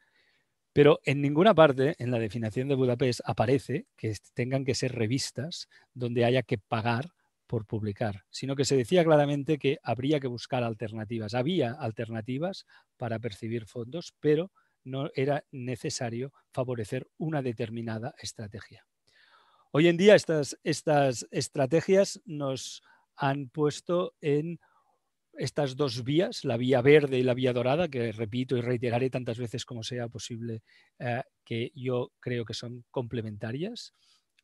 S4: pero en ninguna parte en la definición de Budapest aparece que tengan que ser revistas donde haya que pagar por publicar, sino que se decía claramente que habría que buscar alternativas. Había alternativas para percibir fondos, pero no era necesario favorecer una determinada estrategia. Hoy en día estas, estas estrategias nos han puesto en estas dos vías, la vía verde y la vía dorada, que repito y reiteraré tantas veces como sea posible, eh, que yo creo que son complementarias.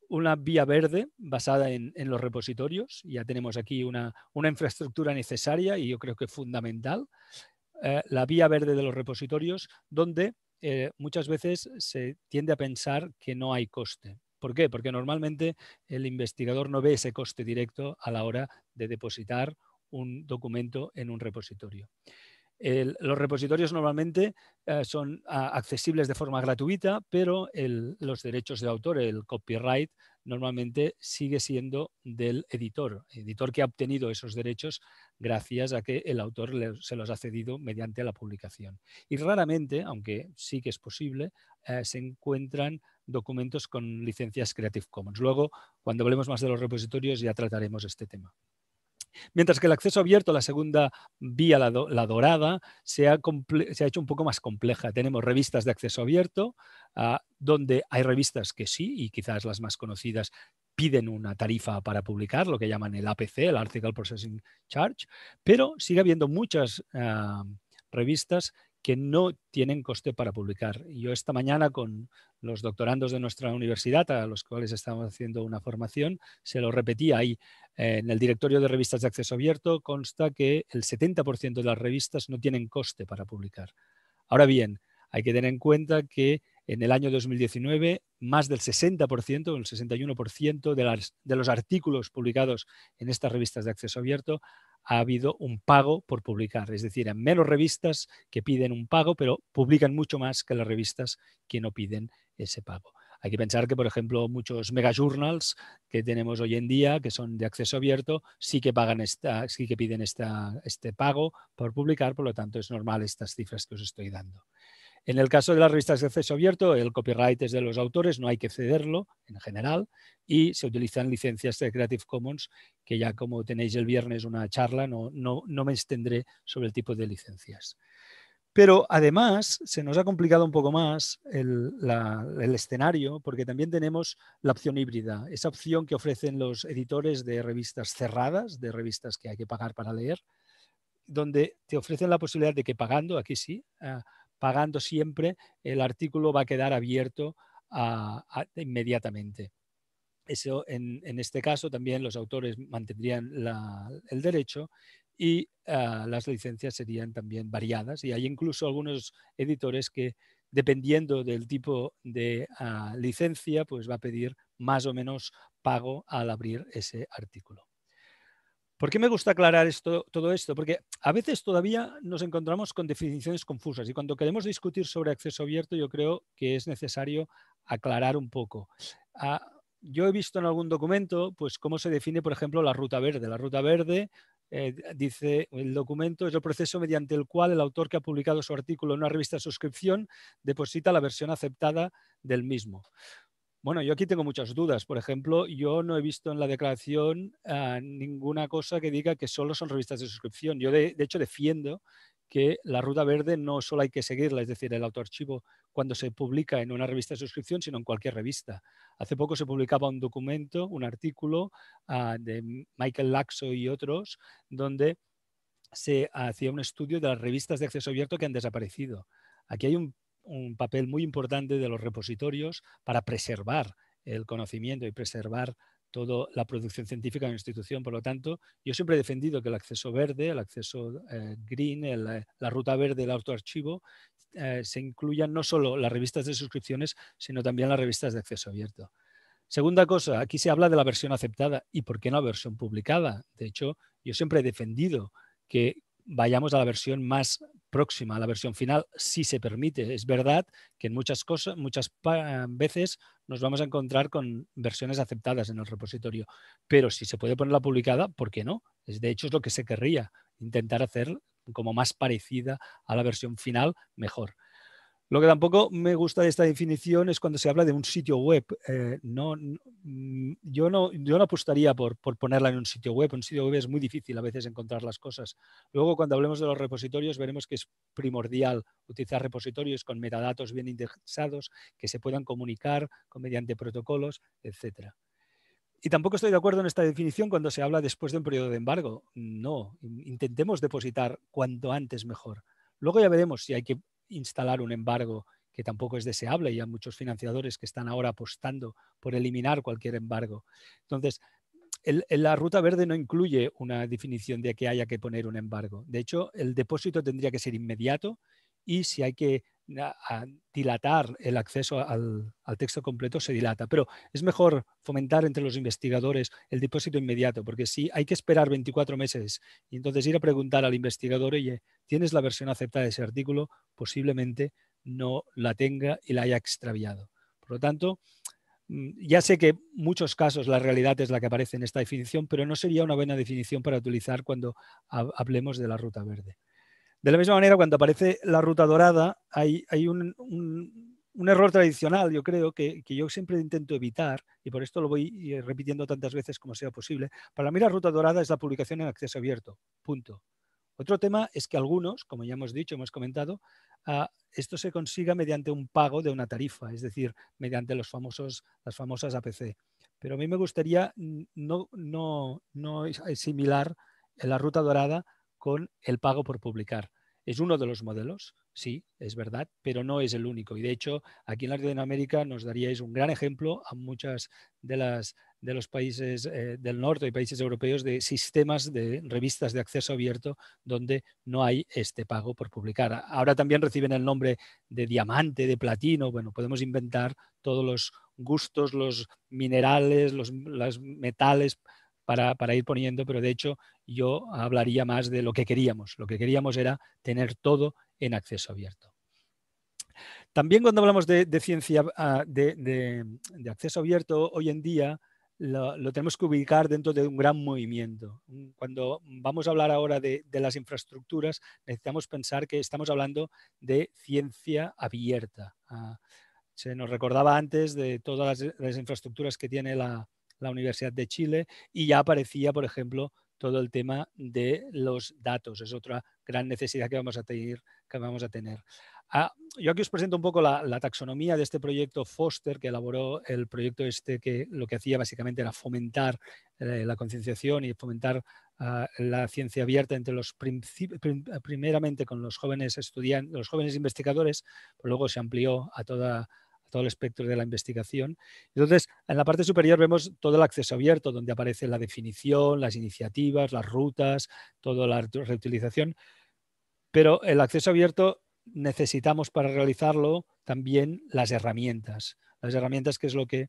S4: Una vía verde basada en, los repositorios. Ya tenemos aquí una, infraestructura necesaria y yo creo que fundamental. Eh, la vía verde de los repositorios, donde eh, muchas veces se tiende a pensar que no hay coste. ¿Por qué? Porque normalmente el investigador no ve ese coste directo a la hora de depositar un documento en un repositorio. los repositorios normalmente eh, son ah, accesibles de forma gratuita, pero los derechos de autor, el copyright, normalmente sigue siendo del editor, editor que ha obtenido esos derechos gracias a que el autor se los ha cedido mediante la publicación. Y raramente, aunque sí que es posible, eh, se encuentran documentos con licencias Creative Commons. Luego, cuando hablemos más de los repositorios, ya trataremos este tema. Mientras que el acceso abierto, la segunda vía, la, dorada, se ha, hecho un poco más compleja. Tenemos revistas de acceso abierto, ah, donde hay revistas que sí, y quizás las más conocidas, piden una tarifa para publicar, lo que llaman el APC, el Article Processing Charge, pero sigue habiendo muchas ah, revistas que no tienen coste para publicar. Yo esta mañana con los doctorandos de nuestra universidad, a los cuales estamos haciendo una formación, se lo repetía ahí. Eh, en el directorio de revistas de acceso abierto consta que el 70% de las revistas no tienen coste para publicar. Ahora bien, hay que tener en cuenta que en el año 2019 más del 60%, el 61% de los artículos publicados en estas revistas de acceso abierto ha habido un pago por publicar. Es decir, hay menos revistas que piden un pago, pero publican mucho más que las revistas que no piden ese pago. Hay que pensar que, por ejemplo, muchos megajournals que tenemos hoy en día, que son de acceso abierto, sí que pagan esta, sí que piden esta, este pago por publicar, por lo tanto es normal estas cifras que os estoy dando. En el caso de las revistas de acceso abierto, el copyright es de los autores, no hay que cederlo en general y se utilizan licencias de Creative Commons, que ya como tenéis el viernes una charla, no, no, me extendré sobre el tipo de licencias. Pero además se nos ha complicado un poco más el, el escenario porque también tenemos la opción híbrida, esa opción que ofrecen los editores de revistas cerradas, de revistas que hay que pagar para leer, donde te ofrecen la posibilidad de que pagando, aquí sí, pagando siempre, el artículo va a quedar abierto inmediatamente. Eso, en, este caso también los autores mantendrían el derecho y ah, las licencias serían también variadas. Y hay incluso algunos editores que, dependiendo del tipo de ah, licencia, pues va a pedir más o menos pago al abrir ese artículo. ¿Por qué me gusta aclarar esto, todo esto? Porque a veces todavía nos encontramos con definiciones confusas y cuando queremos discutir sobre acceso abierto yo creo que es necesario aclarar un poco. Ah, yo he visto en algún documento pues, cómo se define, por ejemplo, la ruta verde. La ruta verde eh, dice el documento, es el proceso mediante el cual el autor que ha publicado su artículo en una revista de suscripción deposita la versión aceptada del mismo. Bueno, yo aquí tengo muchas dudas. Por ejemplo, yo no he visto en la declaración ah, ninguna cosa que diga que solo son revistas de suscripción. Yo, de, hecho, defiendo que la ruta verde no solo hay que seguirla, es decir, el autoarchivo cuando se publica en una revista de suscripción, sino en cualquier revista. Hace poco se publicaba un documento, un artículo ah, de Michael Laxo y otros, donde se hacía un estudio de las revistas de acceso abierto que han desaparecido. Aquí hay un un papel muy importante de los repositorios para preservar el conocimiento y preservar toda la producción científica de una institución. Por lo tanto, yo siempre he defendido que el acceso verde, el acceso eh, green, eh, la ruta verde, del autoarchivo, eh, se incluyan no solo las revistas de suscripciones, sino también las revistas de acceso abierto. Segunda cosa, aquí se habla de la versión aceptada y por qué no versión publicada. De hecho, yo siempre he defendido que vayamos a la versión más próxima a la versión final, si se permite. Es verdad que en muchas cosas, muchas veces nos vamos a encontrar con versiones aceptadas en el repositorio, pero si se puede ponerla publicada, ¿por qué no? Es, de hecho, es lo que se querría, intentar hacer como más parecida a la versión final, mejor. Lo que tampoco me gusta de esta definición es cuando se habla de un sitio web. Eh, no, mm, yo, no, yo no apostaría por, por, ponerla en un sitio web. un sitio web es muy difícil a veces encontrar las cosas. Luego, cuando hablemos de los repositorios, veremos que es primordial utilizar repositorios con metadatos bien indexados, que se puedan comunicar mediante protocolos, etc. Y tampoco estoy de acuerdo en esta definición cuando se habla después de un periodo de embargo. No, intentemos depositar cuanto antes mejor. Luego ya veremos si hay que instalar un embargo que tampoco es deseable y hay muchos financiadores que están ahora apostando por eliminar cualquier embargo. Entonces, el, la ruta verde no incluye una definición de que haya que poner un embargo. De hecho, el depósito tendría que ser inmediato y si hay que a dilatar el acceso al, texto completo se dilata, pero es mejor fomentar entre los investigadores el depósito inmediato, porque si hay que esperar 24 meses y entonces ir a preguntar al investigador, oye, ¿tienes la versión aceptada de ese artículo? Posiblemente no la tenga y la haya extraviado. Por lo tanto, mm, ya sé que en muchos casos la realidad es la que aparece en esta definición, pero no sería una buena definición para utilizar cuando hablemos de la ruta verde. De la misma manera, cuando aparece la ruta dorada, hay, un, error tradicional, yo creo, que, yo siempre intento evitar, y por esto lo voy eh, repitiendo tantas veces como sea posible. Para mí la ruta dorada es la publicación en acceso abierto, punto. Otro tema es que algunos, como ya hemos dicho, hemos comentado, ah, esto se consiga mediante un pago de una tarifa, es decir, mediante los famosos, las famosas APC. Pero a mí me gustaría no, no, no asimilar la ruta dorada con el pago por publicar. Es uno de los modelos, sí, es verdad, pero no es el único. Y de hecho, aquí en Latinoamérica nos daríais un gran ejemplo a muchas de las de los países eh, del norte y países europeos de sistemas de revistas de acceso abierto donde no hay este pago por publicar. Ahora también reciben el nombre de diamante, de platino. Bueno, podemos inventar todos los gustos, los minerales, los metales para, ir poniendo, pero de hecho yo hablaría más de lo que queríamos. Lo que queríamos era tener todo en acceso abierto. También cuando hablamos de, ciencia, ah, de, acceso abierto, hoy en día lo, tenemos que ubicar dentro de un gran movimiento. Cuando vamos a hablar ahora de, las infraestructuras, necesitamos pensar que estamos hablando de ciencia abierta. Ah, se nos recordaba antes de todas las infraestructuras que tiene la, la Universidad de Chile, y ya aparecía, por ejemplo, todo el tema de los datos. Es otra gran necesidad que vamos a tener. Que vamos a tener. Ah, yo aquí os presento un poco la, taxonomía de este proyecto Foster, que elaboró el proyecto este, que lo que hacía básicamente era fomentar eh, la concienciación y fomentar ah, la ciencia abierta entre los primeramente con los jóvenes estudiantes, los jóvenes investigadores, pero pues luego se amplió a toda todo el espectro de la investigación. Entonces, en la parte superior vemos todo el acceso abierto, donde aparece la definición, las iniciativas, las rutas, toda la reutilización. Pero el acceso abierto necesitamos para realizarlo también las herramientas. Las herramientas que es lo que,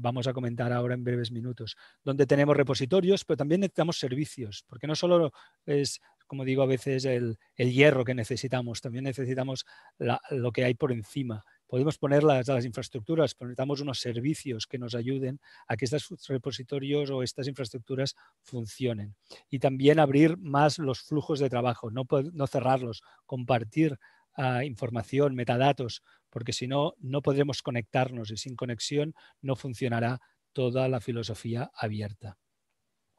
S4: vamos a comentar ahora en breves minutos, donde tenemos repositorios, pero también necesitamos servicios, porque no solo es como digo a veces, el, hierro que necesitamos. También necesitamos lo que hay por encima, podemos ponerlas a las infraestructuras, pero necesitamos unos servicios que nos ayuden a que estos repositorios o estas infraestructuras funcionen. Y también abrir más los flujos de trabajo, no, cerrarlos, compartir ah, información, metadatos, porque si no, no podremos conectarnos y sin conexión no funcionará toda la filosofía abierta.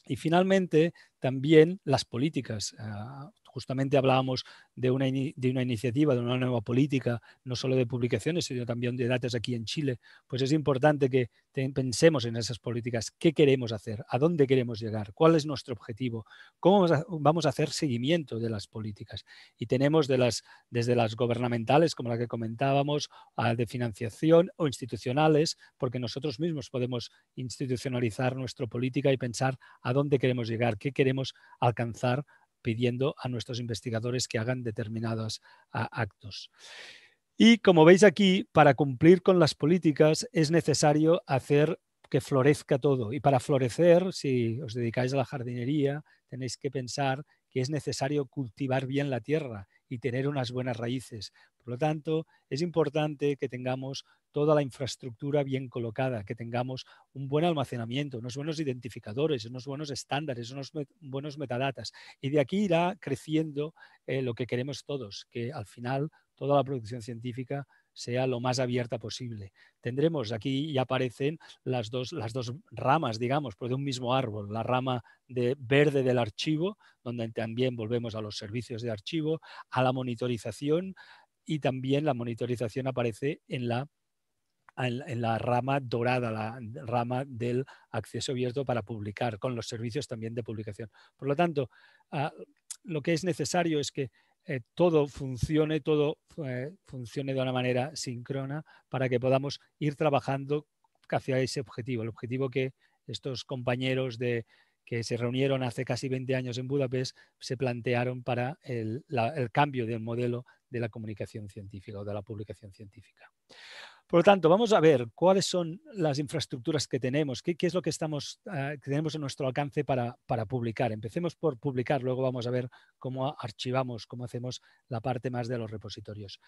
S4: Y finalmente, también las políticas. Ah, justamente hablábamos de una, de una, iniciativa, de una nueva política, no solo de publicaciones, sino también de datos aquí en Chile. Pues es importante que pensemos en esas políticas, qué queremos hacer, a dónde queremos llegar, cuál es nuestro objetivo, cómo vamos a, hacer seguimiento de las políticas. Y tenemos de las, desde las gubernamentales, como la que comentábamos, a ah, de financiación o institucionales, porque nosotros mismos podemos institucionalizar nuestra política y pensar a dónde queremos llegar, qué queremos alcanzar pidiendo a nuestros investigadores que hagan determinados ah, actos. Y como veis aquí, para cumplir con las políticas es necesario hacer que florezca todo. Y para florecer, si os dedicáis a la jardinería, tenéis que pensar que es necesario cultivar bien la tierra y tener unas buenas raíces. Por lo tanto, es importante que tengamos toda la infraestructura bien colocada, que tengamos un buen almacenamiento, unos buenos identificadores, unos buenos estándares, unos buenos metadatas. Y de aquí irá creciendo eh, lo que queremos todos, que al final toda la producción científica sea lo más abierta posible. Tendremos, aquí ya aparecen las dos, las dos ramas, digamos, por de un mismo árbol, la rama de verde del archivo, donde también volvemos a los servicios de archivo, a la monitorización y también la monitorización aparece en la en, la rama dorada, la rama del acceso abierto para publicar, con los servicios también de publicación. Por lo tanto, ah, lo que es necesario es que eh, todo funcione, todo eh, funcione de una manera sincrona para que podamos ir trabajando hacia ese objetivo, el objetivo que estos compañeros que se reunieron hace casi 20 años en Budapest se plantearon para el cambio del modelo de la comunicación científica o de la publicación científica. Por lo tanto, vamos a ver cuáles son las infraestructuras que tenemos, qué, es lo que, ah, tenemos en nuestro alcance para, para, publicar. Empecemos por publicar, luego vamos a ver cómo archivamos, cómo hacemos la parte más de los repositorios.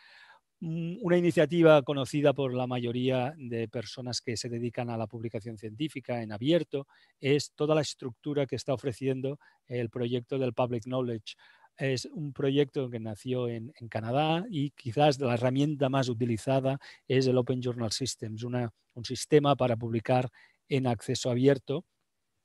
S4: Mm, una iniciativa conocida por la mayoría de personas que se dedican a la publicación científica en abierto es toda la estructura que está ofreciendo el proyecto del Public Knowledge es un proyecto que nació en, Canadá y quizás la herramienta más utilizada es el Open Journal Systems, un sistema para publicar en acceso abierto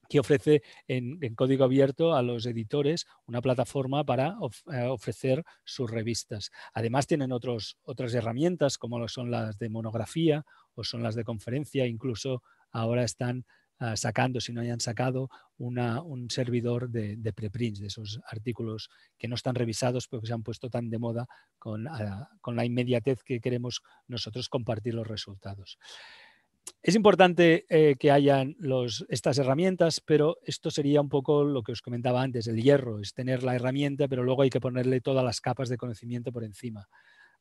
S4: que ofrece en, código abierto a los editores una plataforma para eh, ofrecer sus revistas. Además tienen otras herramientas como son las de monografía o son las de conferencia, incluso ahora están Ah, sacando, si no hayan sacado, un servidor de, preprints, de esos artículos que no están revisados porque se han puesto tan de moda con, la inmediatez que queremos nosotros compartir los resultados. Es importante eh, que hayan estas herramientas, pero esto sería un poco lo que os comentaba antes, el hierro, es tener la herramienta, pero luego hay que ponerle todas las capas de conocimiento por encima.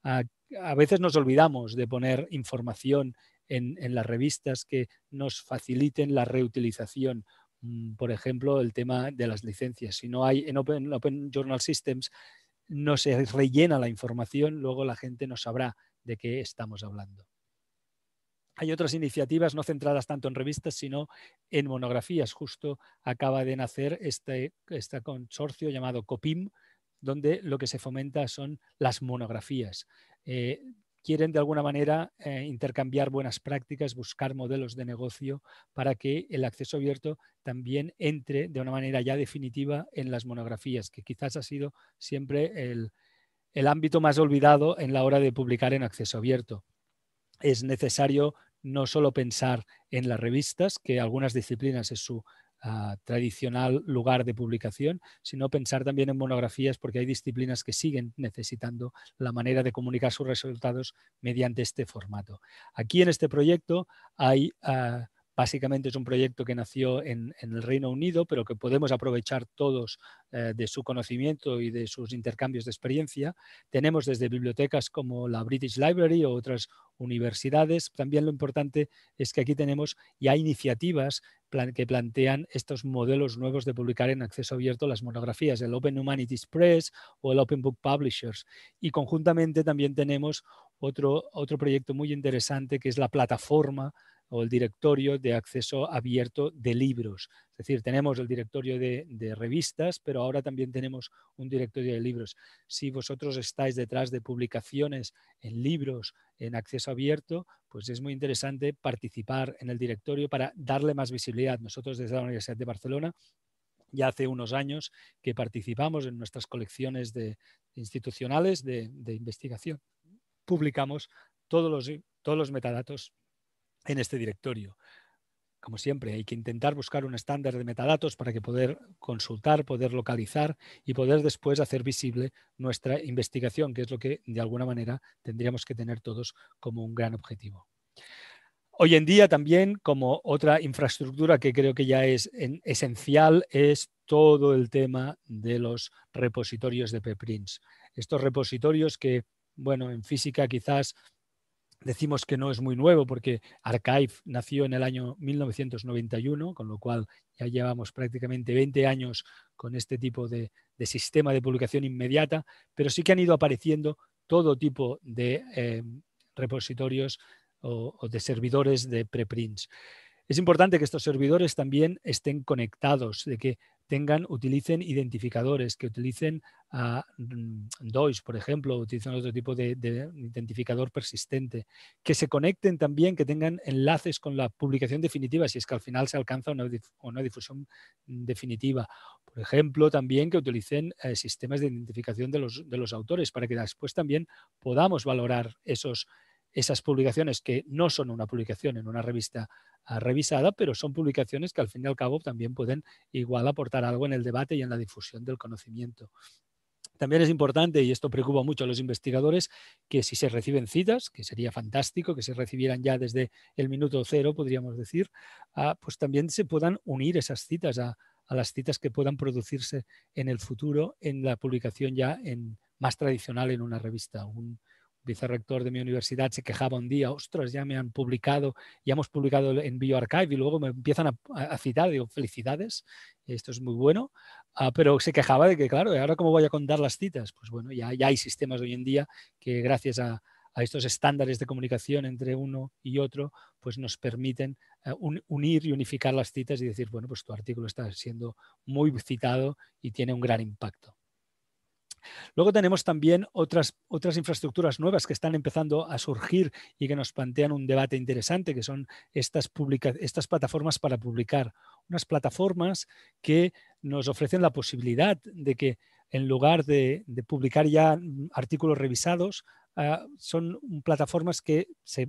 S4: A, a veces nos olvidamos de poner información en, las revistas que nos faciliten la reutilización mm, por ejemplo, el tema de las licencias. Si no hay en Open, Journal Systems, no se rellena la información, luego la gente no sabrá de qué estamos hablando. Hay otras iniciativas no centradas tanto en revistas, sino en monografías. Justo acaba de nacer este, este consorcio llamado COPIM, donde lo que se fomenta son las monografías. Eh, quieren de alguna manera eh, intercambiar buenas prácticas, buscar modelos de negocio para que el acceso abierto también entre de una manera ya definitiva en las monografías, que quizás ha sido siempre el, el ámbito más olvidado en la hora de publicar en acceso abierto. Es necesario no solo pensar en las revistas, que algunas disciplinas es su Ah, tradicional lugar de publicación, sino pensar también en monografías porque hay disciplinas que siguen necesitando la manera de comunicar sus resultados mediante este formato. Aquí en este proyecto hay ah, Básicamente es un proyecto que nació en, el Reino Unido, pero que podemos aprovechar todos eh, de su conocimiento y de sus intercambios de experiencia. Tenemos desde bibliotecas como la British Library o otras universidades. También lo importante es que aquí tenemos ya iniciativas que plantean estos modelos nuevos de publicar en acceso abierto las monografías, el Open Humanities Press o el Open Book Publishers. Y conjuntamente también tenemos otro, otro proyecto muy interesante que es la plataforma o el directorio de acceso abierto de libros. Es decir, tenemos el directorio de, revistas, pero ahora también tenemos un directorio de libros. Si vosotros estáis detrás de publicaciones en libros en acceso abierto, pues es muy interesante participar en el directorio para darle más visibilidad. Nosotros desde la Universidad de Barcelona ya hace unos años que participamos en nuestras colecciones de, institucionales de, investigación. Publicamos todos todos los metadatos en este directorio. Como siempre, hay que intentar buscar un estándar de metadatos para que poder consultar, poder localizar y poder después hacer visible nuestra investigación, que es lo que de alguna manera tendríamos que tener todos como un gran objetivo. Hoy en día también, como otra infraestructura que creo que ya es esencial, es todo el tema de los repositorios de preprints. Estos repositorios que, bueno, en física quizás decimos que no es muy nuevo porque Archive nació en el año 1991, con lo cual ya llevamos prácticamente 20 años con este tipo de, sistema de publicación inmediata, pero sí que han ido apareciendo todo tipo de eh, repositorios o, de servidores de preprints. Es importante que estos servidores también estén conectados, de que tengan, utilicen identificadores, que utilicen ah, mm, DOIS, por ejemplo, utilicen otro tipo de, identificador persistente, que se conecten también, que tengan enlaces con la publicación definitiva, si es que al final se alcanza una, difusión definitiva. Por ejemplo, también que utilicen eh, sistemas de identificación de los, de los autores para que después también podamos valorar esos esas publicaciones que no son una publicación en una revista ah, revisada, pero son publicaciones que al fin y al cabo también pueden igual aportar algo en el debate y en la difusión del conocimiento. También es importante, y esto preocupa mucho a los investigadores, que si se reciben citas, que sería fantástico que se recibieran ya desde el minuto cero, podríamos decir, ah, pues también se puedan unir esas citas a, a las citas que puedan producirse en el futuro en la publicación ya en, más tradicional en una revista. Un, vicerrector de mi universidad, se quejaba un día, ostras, ya me han publicado, ya hemos publicado en BioArchive y luego me empiezan a, citar, digo, felicidades, esto es muy bueno, ah, pero se quejaba de que, claro, ahora cómo voy a contar las citas? Pues bueno, ya, hay sistemas hoy en día que gracias a, estos estándares de comunicación entre uno y otro, pues nos permiten eh, unir y unificar las citas y decir, bueno, pues tu artículo está siendo muy citado y tiene un gran impacto. Luego tenemos también otras, infraestructuras nuevas que están empezando a surgir y que nos plantean un debate interesante, que son estas, plataformas para publicar. Unas plataformas que nos ofrecen la posibilidad de que en lugar de, publicar ya artículos revisados, ah, son plataformas que se,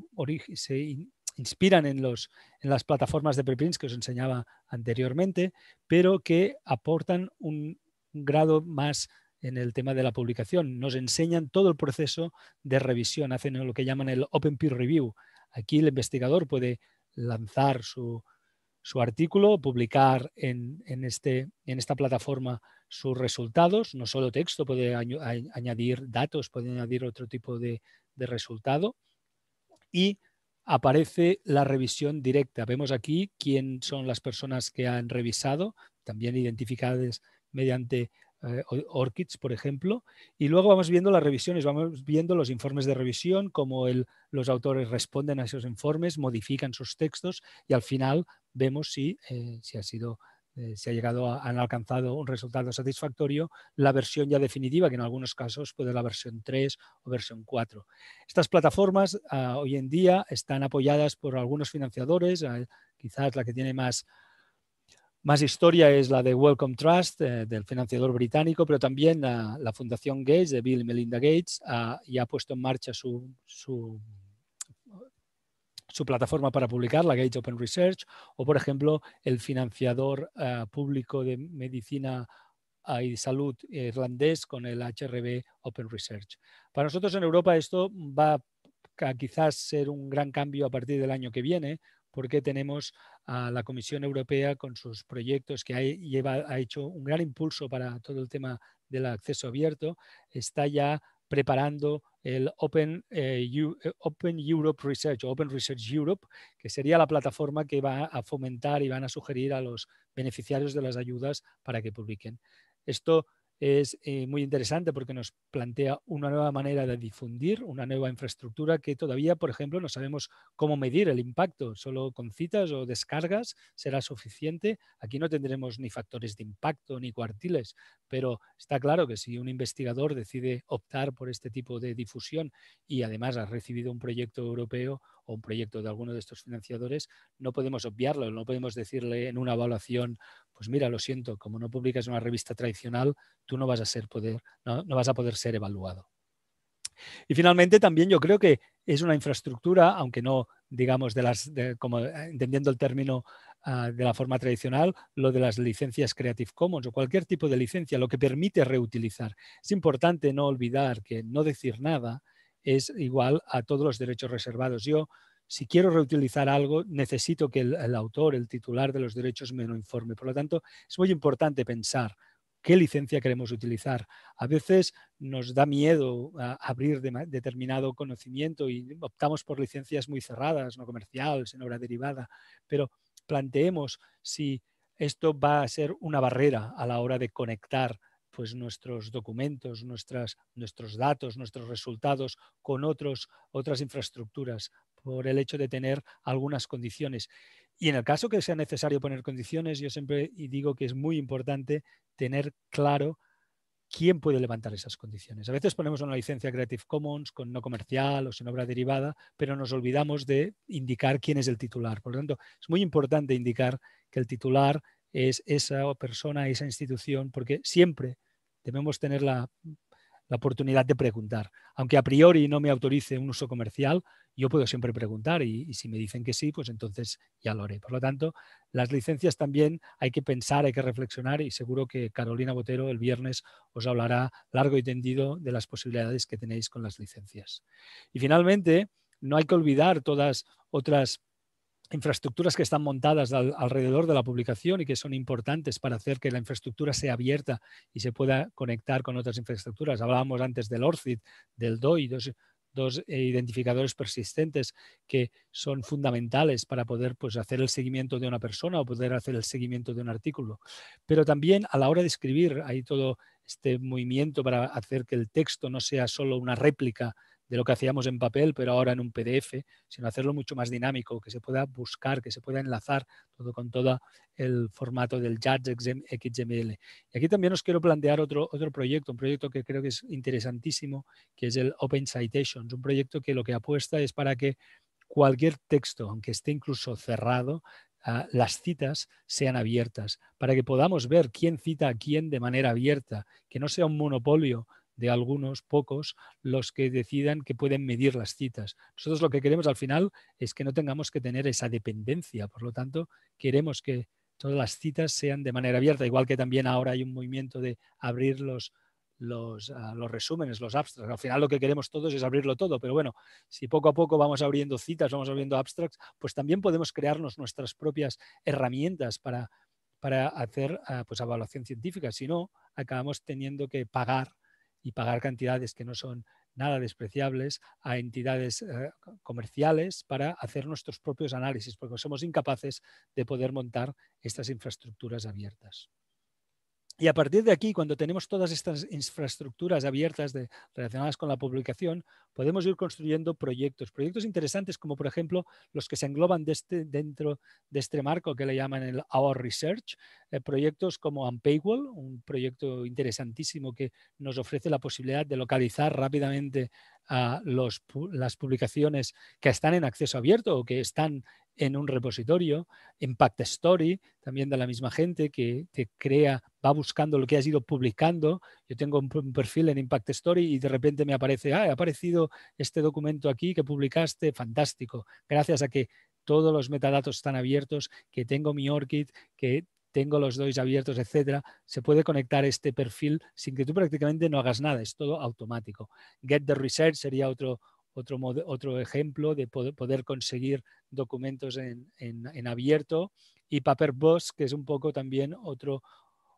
S4: inspiran en, las plataformas de preprints que os enseñaba anteriormente, pero que aportan un grado más en el tema de la publicación. Nos enseñan todo el proceso de revisión, hacen lo que llaman el Open Peer Review. Aquí el investigador puede lanzar su, artículo, publicar en, en, este, en esta plataforma sus resultados, no solo texto, puede añadir datos, puede añadir otro tipo de, de resultado. Y aparece la revisión directa. Vemos aquí quién son las personas que han revisado, también identificadas mediante eh, por ejemplo, y luego vamos viendo las revisiones, vamos viendo los informes de revisión, cómo el, los autores responden a esos informes, modifican sus textos y al final vemos si, eh, si ha sido eh, ha llegado han alcanzado un resultado satisfactorio, la versión ya definitiva, que en algunos casos puede ser la versión 3 o versión 4. Estas plataformas ah, hoy en día están apoyadas por algunos financiadores, ah, quizás la que tiene más más historia es la de Wellcome Trust, eh, del financiador británico, pero también la, Fundación Gates, de Bill y Melinda Gates, y ha puesto en marcha su, su, su, plataforma para publicar, la Gates Open Research, o por ejemplo, el financiador eh, público de medicina ah, y salud irlandés con el HRB Open Research. Para nosotros en Europa esto va a quizás ser un gran cambio a partir del año que viene, porque tenemos a la Comisión Europea con sus proyectos que ha, ha hecho un gran impulso para todo el tema del acceso abierto, está ya preparando el Open, eh, eh, Europe Research, Open Research Europe, que sería la plataforma que va a fomentar y van a sugerir a los beneficiarios de las ayudas para que publiquen. Esto es eh, muy interesante porque nos plantea una nueva manera de difundir, una nueva infraestructura que todavía, por ejemplo, no sabemos cómo medir el impacto. Solo con citas o descargas será suficiente. Aquí no tendremos ni factores de impacto ni cuartiles. Pero está claro que si un investigador decide optar por este tipo de difusión y además ha recibido un proyecto europeo o un proyecto de alguno de estos financiadores, no podemos obviarlo, no podemos decirle en una evaluación, pues mira, lo siento, como no publicas en una revista tradicional, tú no vas a ser poder, no, vas a poder ser evaluado. Y finalmente también yo creo que es una infraestructura, aunque no digamos de las como eh, entendiendo el término Ah, de la forma tradicional lo de las licencias Creative Commons o cualquier tipo de licencia, lo que permite reutilizar. Es importante no olvidar que no decir nada es igual a todos los derechos reservados. Yo, si quiero reutilizar algo, necesito que el, autor, el titular de los derechos me lo informe. Por lo tanto, es muy importante pensar qué licencia queremos utilizar. A veces nos da miedo ah, abrir determinado conocimiento y optamos por licencias muy cerradas, no comerciales, en obra derivada, pero planteemos si esto va a ser una barrera a la hora de conectar pues nuestros documentos, nuestros datos, nuestros resultados con otras infraestructuras por el hecho de tener algunas condiciones. Y en el caso que sea necesario poner condiciones, yo siempre digo que es muy importante tener claro ¿quién puede levantar esas condiciones? A veces ponemos una licencia Creative Commons con no comercial o sin obra derivada, pero nos olvidamos de indicar quién es el titular. Por lo tanto, es muy importante indicar que el titular es esa persona, esa institución, porque siempre debemos tener la la oportunidad de preguntar. Aunque a priori no me autorice un uso comercial, yo puedo siempre preguntar y, y, si me dicen que sí, pues entonces ya lo haré. Por lo tanto, las licencias también hay que pensar, hay que reflexionar y seguro que Carolina Botero el viernes os hablará largo y tendido de las posibilidades que tenéis con las licencias. Y finalmente, no hay que olvidar todas otras infraestructuras que están montadas alrededor de la publicación y que son importantes para hacer que la infraestructura sea abierta y se pueda conectar con otras infraestructuras. Hablábamos antes del ORCID, del DOI, dos, eh, identificadores persistentes que son fundamentales para poder pues, hacer el seguimiento de una persona o poder hacer el seguimiento de un artículo. Pero también a la hora de escribir hay todo este movimiento para hacer que el texto no sea solo una réplica de lo que hacíamos en papel, pero ahora en un PDF, sino hacerlo mucho más dinámico, que se pueda buscar, que se pueda enlazar todo con todo el formato del judge.xml. XML. Y aquí también os quiero plantear otro, proyecto, un proyecto que creo que es interesantísimo, que es el Open Citations, un proyecto que lo que apuesta es para que cualquier texto, aunque esté incluso cerrado, ah, las citas sean abiertas, para que podamos ver quién cita a quién de manera abierta, que no sea un monopolio de algunos pocos los que decidan que pueden medir las citas. Nosotros lo que queremos al final es que no tengamos que tener esa dependencia, por lo tanto, queremos que todas las citas sean de manera abierta, igual que también ahora hay un movimiento de abrir los, los, ah, resúmenes, los abstracts. Al final lo que queremos todos es abrirlo todo, pero bueno, si poco a poco vamos abriendo citas, vamos abriendo abstracts, pues también podemos crearnos nuestras propias herramientas para, hacer ah, pues, evaluación científica. Si no, acabamos teniendo que pagar y pagar cantidades que no son nada despreciables a entidades eh, comerciales para hacer nuestros propios análisis, porque somos incapaces de poder montar estas infraestructuras abiertas. Y a partir de aquí, cuando tenemos todas estas infraestructuras abiertas relacionadas con la publicación, podemos ir construyendo proyectos, proyectos interesantes como por ejemplo los que se engloban este, dentro de este marco que le llaman el Our Research, eh, proyectos como Unpaywall, un proyecto interesantísimo que nos ofrece la posibilidad de localizar rápidamente las publicaciones que están en acceso abierto o que están en un repositorio, Impact Story, también de la misma gente, que crea va buscando lo que has ido publicando. Yo tengo un, perfil en Impact Story y de repente me aparece, ah, ha aparecido este documento aquí que publicaste, fantástico, gracias a que todos los metadatos están abiertos, que tengo mi ORCID, que tengo los DOIs abiertos, etcétera, se puede conectar este perfil sin que tú prácticamente no hagas nada, es todo automático. Get the Research sería otro, otro, otro ejemplo de poder, conseguir documentos en, en, en abierto y Paperboss, que es un poco también otro,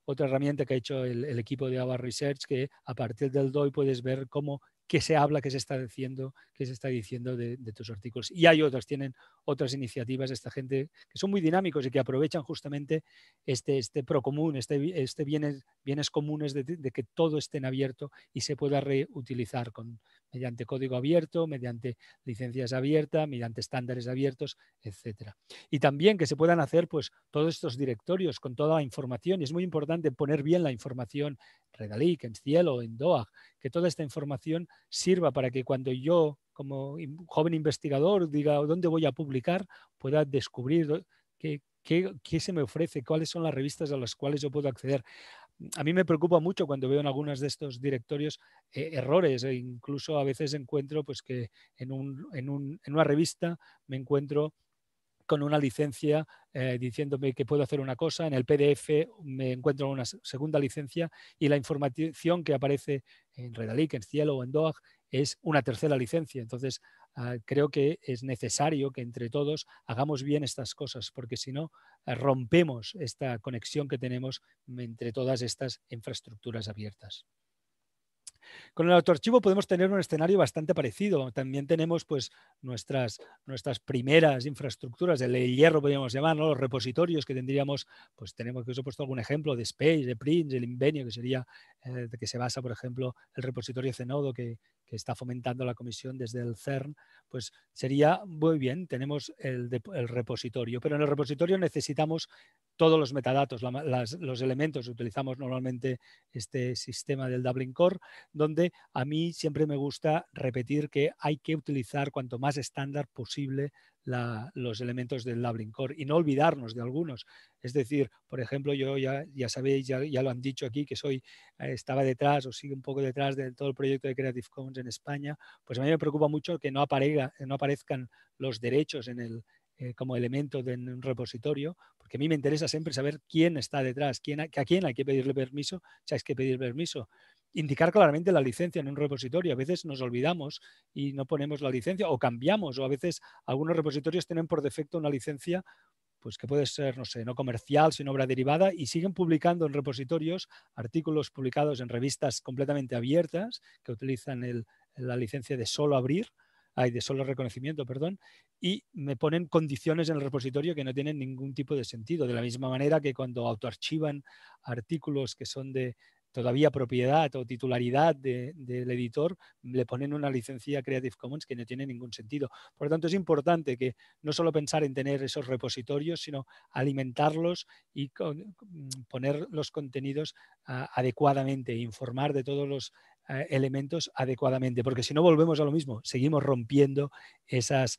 S4: otra herramienta que ha hecho el, equipo de Ava Research, que a partir del DOI puedes ver cómo qué se habla, qué se está diciendo, qué se está diciendo de, tus artículos. Y hay otras, tienen otras iniciativas esta gente que son muy dinámicos y que aprovechan justamente este, este pro común, este, este, bienes, bienes comunes de, de que todo esté en abierto y se pueda reutilizar con mediante código abierto, mediante licencias abiertas, mediante estándares abiertos, etc. Y también que se puedan hacer pues, todos estos directorios con toda la información. Y es muy importante poner bien la información en Redalic, en Cielo, en DOAG, que toda esta información sirva para que cuando yo, como joven investigador, diga dónde voy a publicar, pueda descubrir qué, qué se me ofrece, cuáles son las revistas a las cuales yo puedo acceder a mí me preocupa mucho cuando veo en algunos de estos directorios eh, errores e incluso a veces encuentro pues que en, una revista me encuentro con una licencia eh, diciéndome que puedo hacer una cosa, en el PDF me encuentro una segunda licencia y la información que aparece en Redalic, en Cielo o en DOAG es una tercera licencia. Entonces, ah, creo que es necesario que entre todos hagamos bien estas cosas, porque si no, ah, rompemos esta conexión que tenemos entre todas estas infraestructuras abiertas. Con el autoarchivo podemos tener un escenario bastante parecido. También tenemos pues, nuestras, nuestras primeras infraestructuras, el hierro podríamos llamar, los repositorios que tendríamos, pues tenemos que os he puesto algún ejemplo de Space, de Print, el Invenio, que sería, eh, de que se basa, por ejemplo, el repositorio Zenodo que, está fomentando la comisión desde el CERN, pues sería muy bien, tenemos el, el repositorio, pero en el repositorio necesitamos todos los metadatos, los elementos. Utilizamos normalmente este sistema del Dublin Core, donde a mí siempre me gusta repetir que hay que utilizar cuanto más estándar posible los elementos del Dublin Core y no olvidarnos de algunos. Es decir, por ejemplo, yo ya, sabéis, ya, lo han dicho aquí, que soy, eh, estaba detrás o sigue un poco detrás de todo el proyecto de Creative Commons en España, pues a mí me preocupa mucho que no, no aparezcan los derechos eh, como elemento de un repositorio, porque a mí me interesa siempre saber quién está detrás, quién, a quién hay que pedirle permiso, si hay que pedir permiso. Indicar claramente la licencia en un repositorio. A veces nos olvidamos y no ponemos la licencia o cambiamos, o a veces algunos repositorios tienen por defecto una licencia pues que puede ser, no sé, no comercial, sino obra derivada, y siguen publicando en repositorios artículos publicados en revistas completamente abiertas que utilizan la licencia de solo abrir, hay de solo reconocimiento, perdón, y me ponen condiciones en el repositorio que no tienen ningún tipo de sentido. De la misma manera que cuando autoarchivan artículos que son de todavía propiedad o titularidad del editor, le ponen una licencia Creative Commons que no tiene ningún sentido. Por lo tanto, es importante que no solo pensar en tener esos repositorios, sino alimentarlos y poner los contenidos ah, adecuadamente, informar de todos los eh, elementos adecuadamente, porque si no volvemos a lo mismo, seguimos rompiendo esas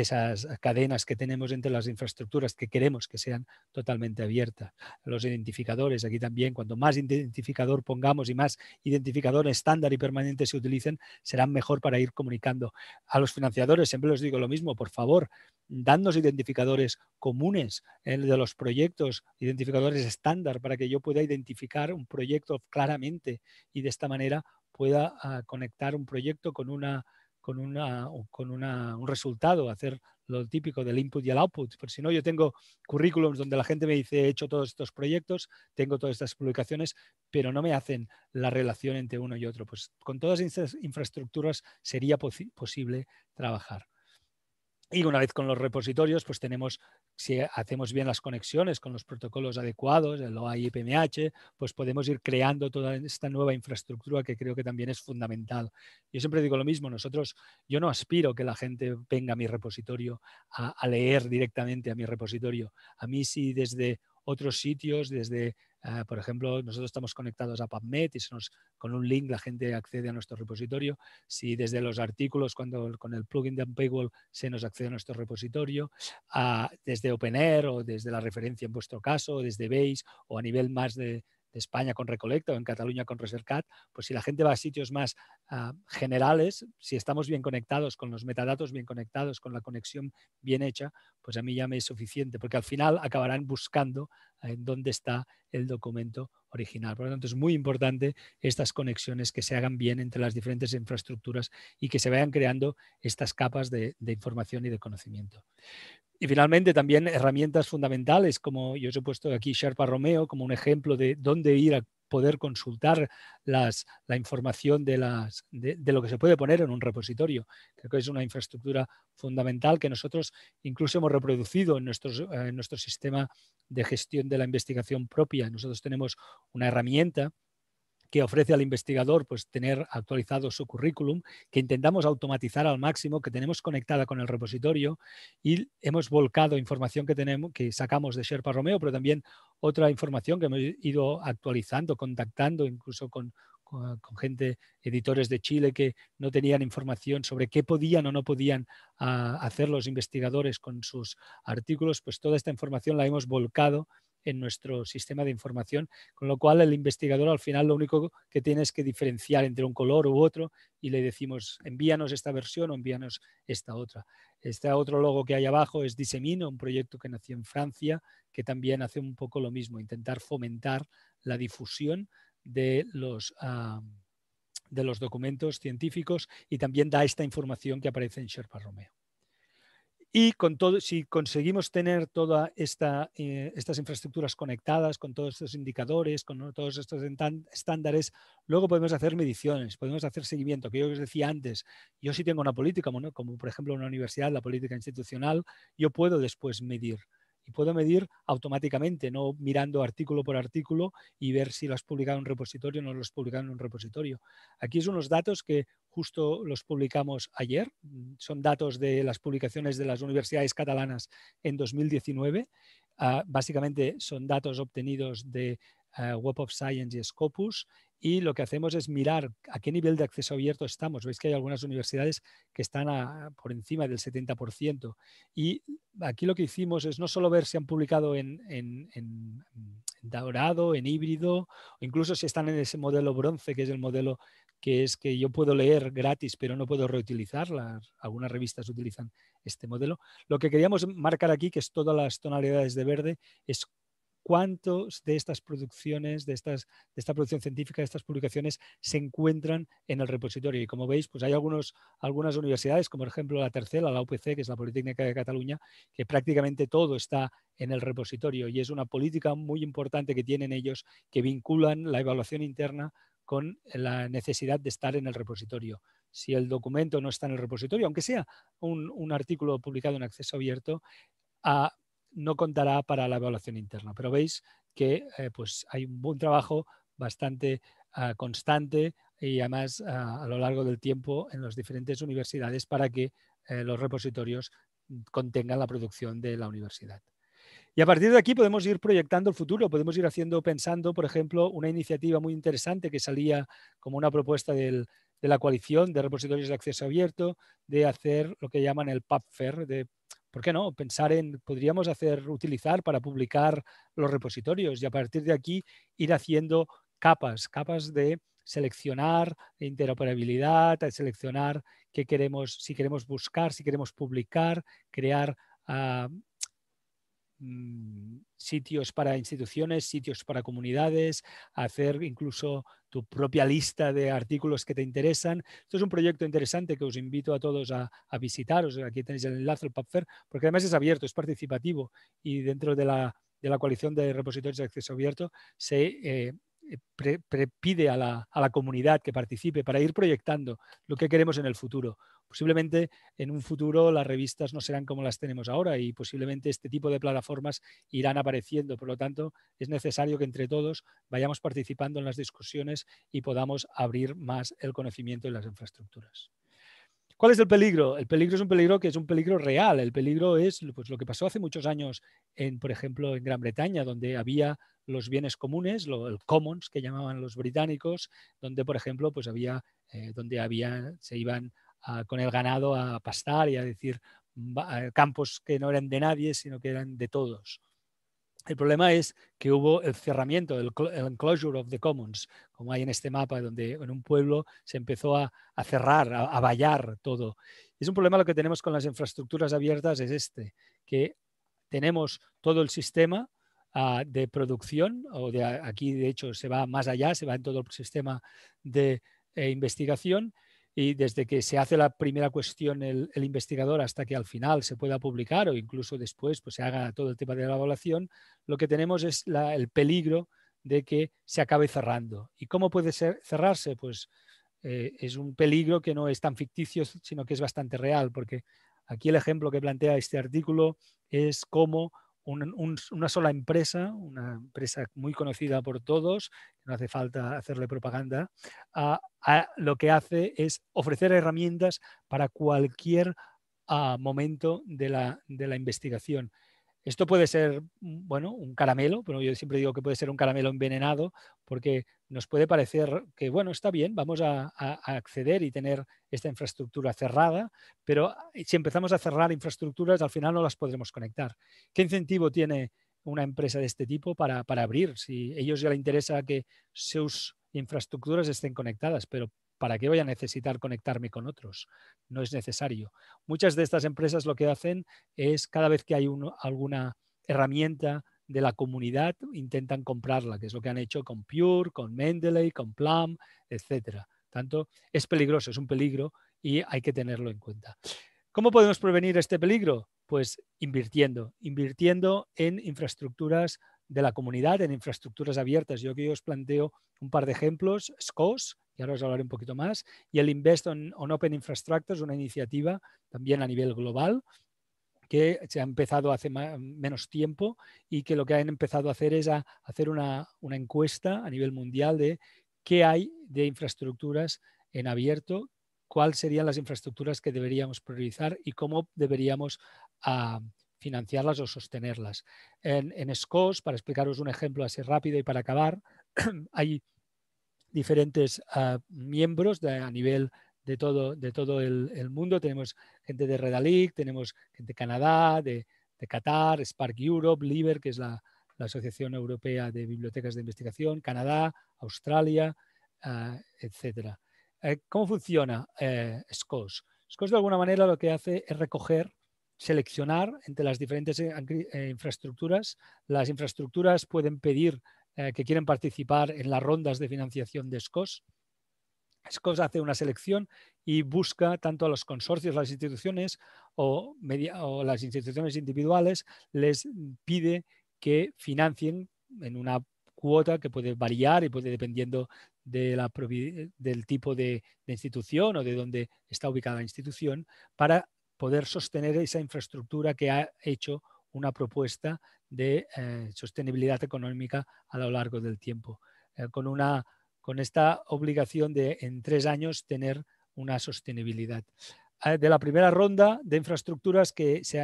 S4: esas cadenas que tenemos entre las infraestructuras que queremos que sean totalmente abiertas. Los identificadores, aquí también, cuando más identificador pongamos y más identificadores estándar y permanente se utilicen, serán mejor para ir comunicando. A los financiadores siempre les digo lo mismo, por favor, dándonos identificadores comunes eh, de los proyectos, identificadores estándar para que yo pueda identificar un proyecto claramente y de esta manera pueda ah, conectar un proyecto con una con, una, con una, un resultado, hacer lo típico del input y el output. Pero si no, yo tengo currículums donde la gente me dice, he hecho todos estos proyectos, tengo todas estas publicaciones, pero no me hacen la relación entre uno y otro. Pues con todas estas infraestructuras sería posible trabajar. Y una vez con los repositorios, pues tenemos, si hacemos bien las conexiones con los protocolos adecuados, el OAI y PMH, pues podemos ir creando toda esta nueva infraestructura que creo que también es fundamental. Yo siempre digo lo mismo, nosotros, yo no aspiro que la gente venga a mi repositorio a, leer directamente a mi repositorio. A mí sí desde otros sitios, desde Ah, por ejemplo, nosotros estamos conectados a PubMed y con un link la gente accede a nuestro repositorio. Si desde los artículos, cuando con el plugin de Unpaywall se nos accede a nuestro repositorio, ah, desde OpenAir o desde la referencia en vuestro caso, desde Base o a nivel más de, España con Recolecta o en Cataluña con Resercat, pues si la gente va a sitios más ah, generales, si estamos bien conectados con los metadatos, bien conectados con la conexión bien hecha, pues a mí ya me es suficiente, porque al final acabarán buscando ah, en dónde está el documento original. Por lo tanto, es muy importante estas conexiones que se hagan bien entre las diferentes infraestructuras y que se vayan creando estas capas de información y de conocimiento. Y finalmente también herramientas fundamentales, como yo os he puesto aquí Sharpa Romeo como un ejemplo de dónde ir a poder consultar las, la información de, las, de, lo que se puede poner en un repositorio. Creo que es una infraestructura fundamental que nosotros incluso hemos reproducido en, eh, en nuestro sistema de gestión de la investigación propia. Nosotros tenemos una herramienta que ofrece al investigador pues, tener actualizado su currículum, que intentamos automatizar al máximo, que tenemos conectada con el repositorio y hemos volcado información que, tenemos, que sacamos de Sherpa Romeo, pero también otra información que hemos ido actualizando, contactando incluso con, gente, editores de Chile que no tenían información sobre qué podían o no podían ah, hacer los investigadores con sus artículos, pues toda esta información la hemos volcado en nuestro sistema de información, con lo cual el investigador al final lo único que tiene es que diferenciar entre un color u otro y le decimos envíanos esta versión o envíanos esta otra. Este otro logo que hay abajo es Disemino, un proyecto que nació en Francia, que también hace un poco lo mismo, intentar fomentar la difusión de los... Ah, de los documentos científicos y también da esta información que aparece en Sherpa Romeo. Y con todo, si conseguimos tener todas eh, estas infraestructuras conectadas, con todos estos indicadores, con todos estos estándares, luego podemos hacer mediciones, podemos hacer seguimiento, que yo os decía antes, yo sí tengo una política, como por ejemplo una universidad, la política institucional, yo puedo después medir y puedo medir automáticamente, no mirando artículo por artículo y ver si lo has publicado en un repositorio o no lo has publicado en un repositorio. Aquí son unos datos que justo los publicamos ayer, son datos de las publicaciones de las universidades catalanas en 2019. Ah, básicamente son datos obtenidos de ah, Web of Science y Scopus y lo que hacemos es mirar a qué nivel de acceso abierto estamos. Veis que hay algunas universidades que están por encima del 70%. Y aquí lo que hicimos es no solo ver si han publicado en, en, dorado, en híbrido, o incluso si están en ese modelo bronce, que es el modelo que es que yo puedo leer gratis, pero no puedo reutilizar. algunas revistas utilizan este modelo. Lo que queríamos marcar aquí, que es todas las tonalidades de verde, es cuántos de estas producciones, de, estas, de esta producción científica, de estas publicaciones, se encuentran en el repositorio. Y como veis, pues hay algunas universidades, como por ejemplo la tercera, la UPC, que es la Politécnica de Cataluña, que prácticamente todo está en el repositorio y es una política muy importante que tienen ellos que vinculan la evaluación interna con la necesidad de estar en el repositorio. Si el documento no está en el repositorio, aunque sea un, un artículo publicado en acceso abierto, a, no contará para la evaluación interna. Pero veis que eh, pues hay un buen trabajo bastante ah, constante y además ah, a lo largo del tiempo en las diferentes universidades para que eh, los repositorios contengan la producción de la universidad. Y a partir de aquí podemos ir proyectando el futuro, podemos ir haciendo, pensando, por ejemplo, una iniciativa muy interesante que salía como una propuesta de la coalición de repositorios de acceso abierto de hacer lo que llaman el PAPFER, de ¿por qué no? Pensar en, podríamos hacer, utilizar para publicar los repositorios y a partir de aquí ir haciendo capas, capas de seleccionar interoperabilidad, de seleccionar qué queremos, si queremos buscar, si queremos publicar, crear ah, Mm, sitios para instituciones, sitios para comunidades, hacer incluso tu propia lista de artículos que te interesan. Esto es un proyecto interesante que os invito a todos a, visitaros. Aquí tenéis el enlace al PubFair, porque además es abierto, es participativo y dentro de la, coalición de repositorios de acceso abierto se... Eh, eh, pide a la, a la, comunidad que participe para ir proyectando lo que queremos en el futuro. Posiblemente en un futuro las revistas no serán como las tenemos ahora y posiblemente este tipo de plataformas irán apareciendo. Por lo tanto, es necesario que entre todos vayamos participando en las discusiones y podamos abrir más el conocimiento y las infraestructuras. ¿Cuál es el peligro? El peligro es un peligro que es un peligro real. El peligro es pues, lo que pasó hace muchos años, en, por ejemplo, en Gran Bretaña, donde había los bienes comunes, los el commons que llamaban los británicos, donde, por ejemplo, pues había, eh, donde había, se iban con el ganado a pastar y a decir eh, campos que no eran de nadie, sino que eran de todos. El problema es que hubo el cerramiento, el, enclosure of the commons, como hay en este mapa, donde en un pueblo se empezó a, cerrar, a, vallar todo. Es un problema lo que tenemos con las infraestructuras abiertas, es este, que tenemos todo el sistema ah, de producción, o de aquí de hecho se va más allá, se va en todo el sistema de eh, investigación, y desde que se hace la primera cuestión el, investigador hasta que al final se pueda publicar o incluso después pues, se haga todo el tema de la evaluación, lo que tenemos es el peligro de que se acabe cerrando. ¿Y cómo puede ser, cerrarse? Pues eh, es un peligro que no es tan ficticio, sino que es bastante real, porque aquí el ejemplo que plantea este artículo es cómo una sola empresa, una empresa muy conocida por todos, no hace falta hacerle propaganda, ah, ah, lo que hace es ofrecer herramientas para cualquier ah, momento de la investigación. Esto puede ser, mm, bueno, un caramelo, pero yo siempre digo que puede ser un caramelo envenenado porque nos puede parecer que, bueno, está bien, vamos a, acceder y tener esta infraestructura cerrada, pero ah, si empezamos a cerrar infraestructuras, al final no las podremos conectar. ¿Qué incentivo tiene una empresa de este tipo para, abrir? Si a ellos ya les interesa que sus infraestructuras estén conectadas, pero ¿Para qué voy a necesitar conectarme con otros? No es necesario. Muchas de estas empresas lo que hacen es cada vez que hay alguna herramienta de la comunidad, intentan comprarla, que es lo que han hecho con Pure, con Mendeley, con Plum, etc. Tanto es peligroso, es un peligro y hay que tenerlo en cuenta. ¿Cómo podemos prevenir este peligro? Pues invirtiendo, invirtiendo en infraestructuras de la comunidad, en infraestructuras abiertas. Yo aquí os planteo un par de ejemplos. SCOS, y ahora os hablaré un poquito más, y el Invest on, Open Infrastructure es una iniciativa también a nivel global que se ha empezado hace menos tiempo y que lo que han empezado a hacer es a hacer una, encuesta a nivel mundial de qué hay de infraestructuras en abierto, cuáles serían las infraestructuras que deberíamos priorizar y cómo deberíamos ah, financiarlas o sostenerlas. En, en SCOS, para explicaros un ejemplo así rápido y para acabar, hay diferentes ah, miembros a nivel de todo, de todo el, mundo. Tenemos gente de Redalic, tenemos gente de Canadá, de, Qatar, Spark Europe, LIBER, que es la, Asociación Europea de Bibliotecas de Investigación, Canadá, Australia, ah, etcétera etc. Eh, ¿Cómo funciona eh, SCOS? SCOS de alguna manera lo que hace es recoger seleccionar entre las diferentes eh, infraestructuras. Las infraestructuras pueden pedir eh, que quieren participar en las rondas de financiación de SCOS. SCOS hace una selección y busca tanto a los consorcios, las instituciones o, o las instituciones individuales, les pide que financien en una cuota que puede variar y puede dependiendo del tipo de, de, institución o de dónde está ubicada la institución para poder sostener esa infraestructura que ha hecho una propuesta de eh, sostenibilidad económica a lo largo del tiempo, eh, con, una, con esta obligación de en tres años tener una sostenibilidad. Eh, de la primera ronda de infraestructuras que se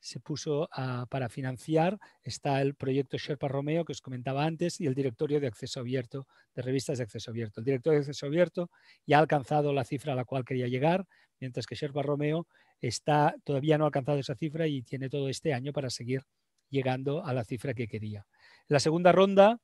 S4: se puso para financiar, está el proyecto Sherpa Romeo que os comentaba antes y el directorio de acceso abierto, de revistas de acceso abierto. El directorio de acceso abierto ya ha alcanzado la cifra a la cual quería llegar, mientras que Sherpa Romeo está, todavía no ha alcanzado esa cifra y tiene todo este año para seguir llegando a la cifra que quería. En la segunda ronda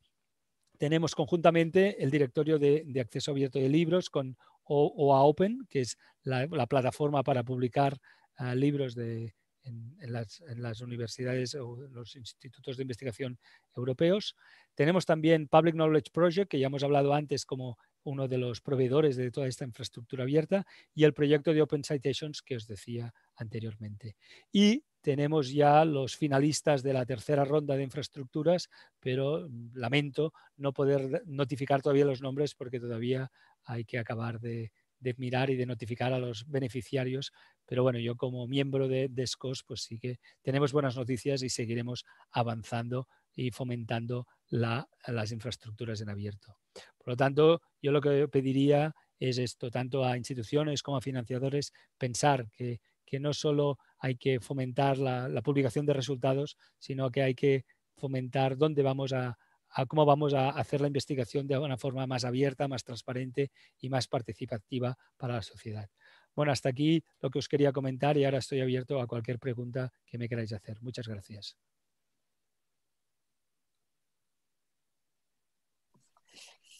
S4: tenemos conjuntamente el directorio de, acceso abierto de libros con OA Open, que es la, plataforma para publicar ah, libros de en, las, universidades o los institutos de investigación europeos. Tenemos también Public Knowledge Project, que ya hemos hablado antes como uno de los proveedores de toda esta infraestructura abierta, y el proyecto de Open Citations que os decía anteriormente. Y tenemos ya los finalistas de la tercera ronda de infraestructuras, pero mm, lamento no poder notificar todavía los nombres porque todavía hay que acabar de, de mirar y de notificar a los beneficiarios. Pero bueno, yo como miembro de, Descos, pues sí que tenemos buenas noticias y seguiremos avanzando y fomentando las infraestructuras en abierto. Por lo tanto, yo lo que pediría es esto, tanto a instituciones como a financiadores, pensar que, no solo hay que fomentar la, publicación de resultados, sino que hay que fomentar dónde vamos a, a cómo vamos a hacer la investigación de una forma más abierta, más transparente y más participativa para la sociedad. Bueno, hasta aquí lo que os quería comentar y ahora estoy abierto a cualquier pregunta que me queráis hacer. Muchas gracias.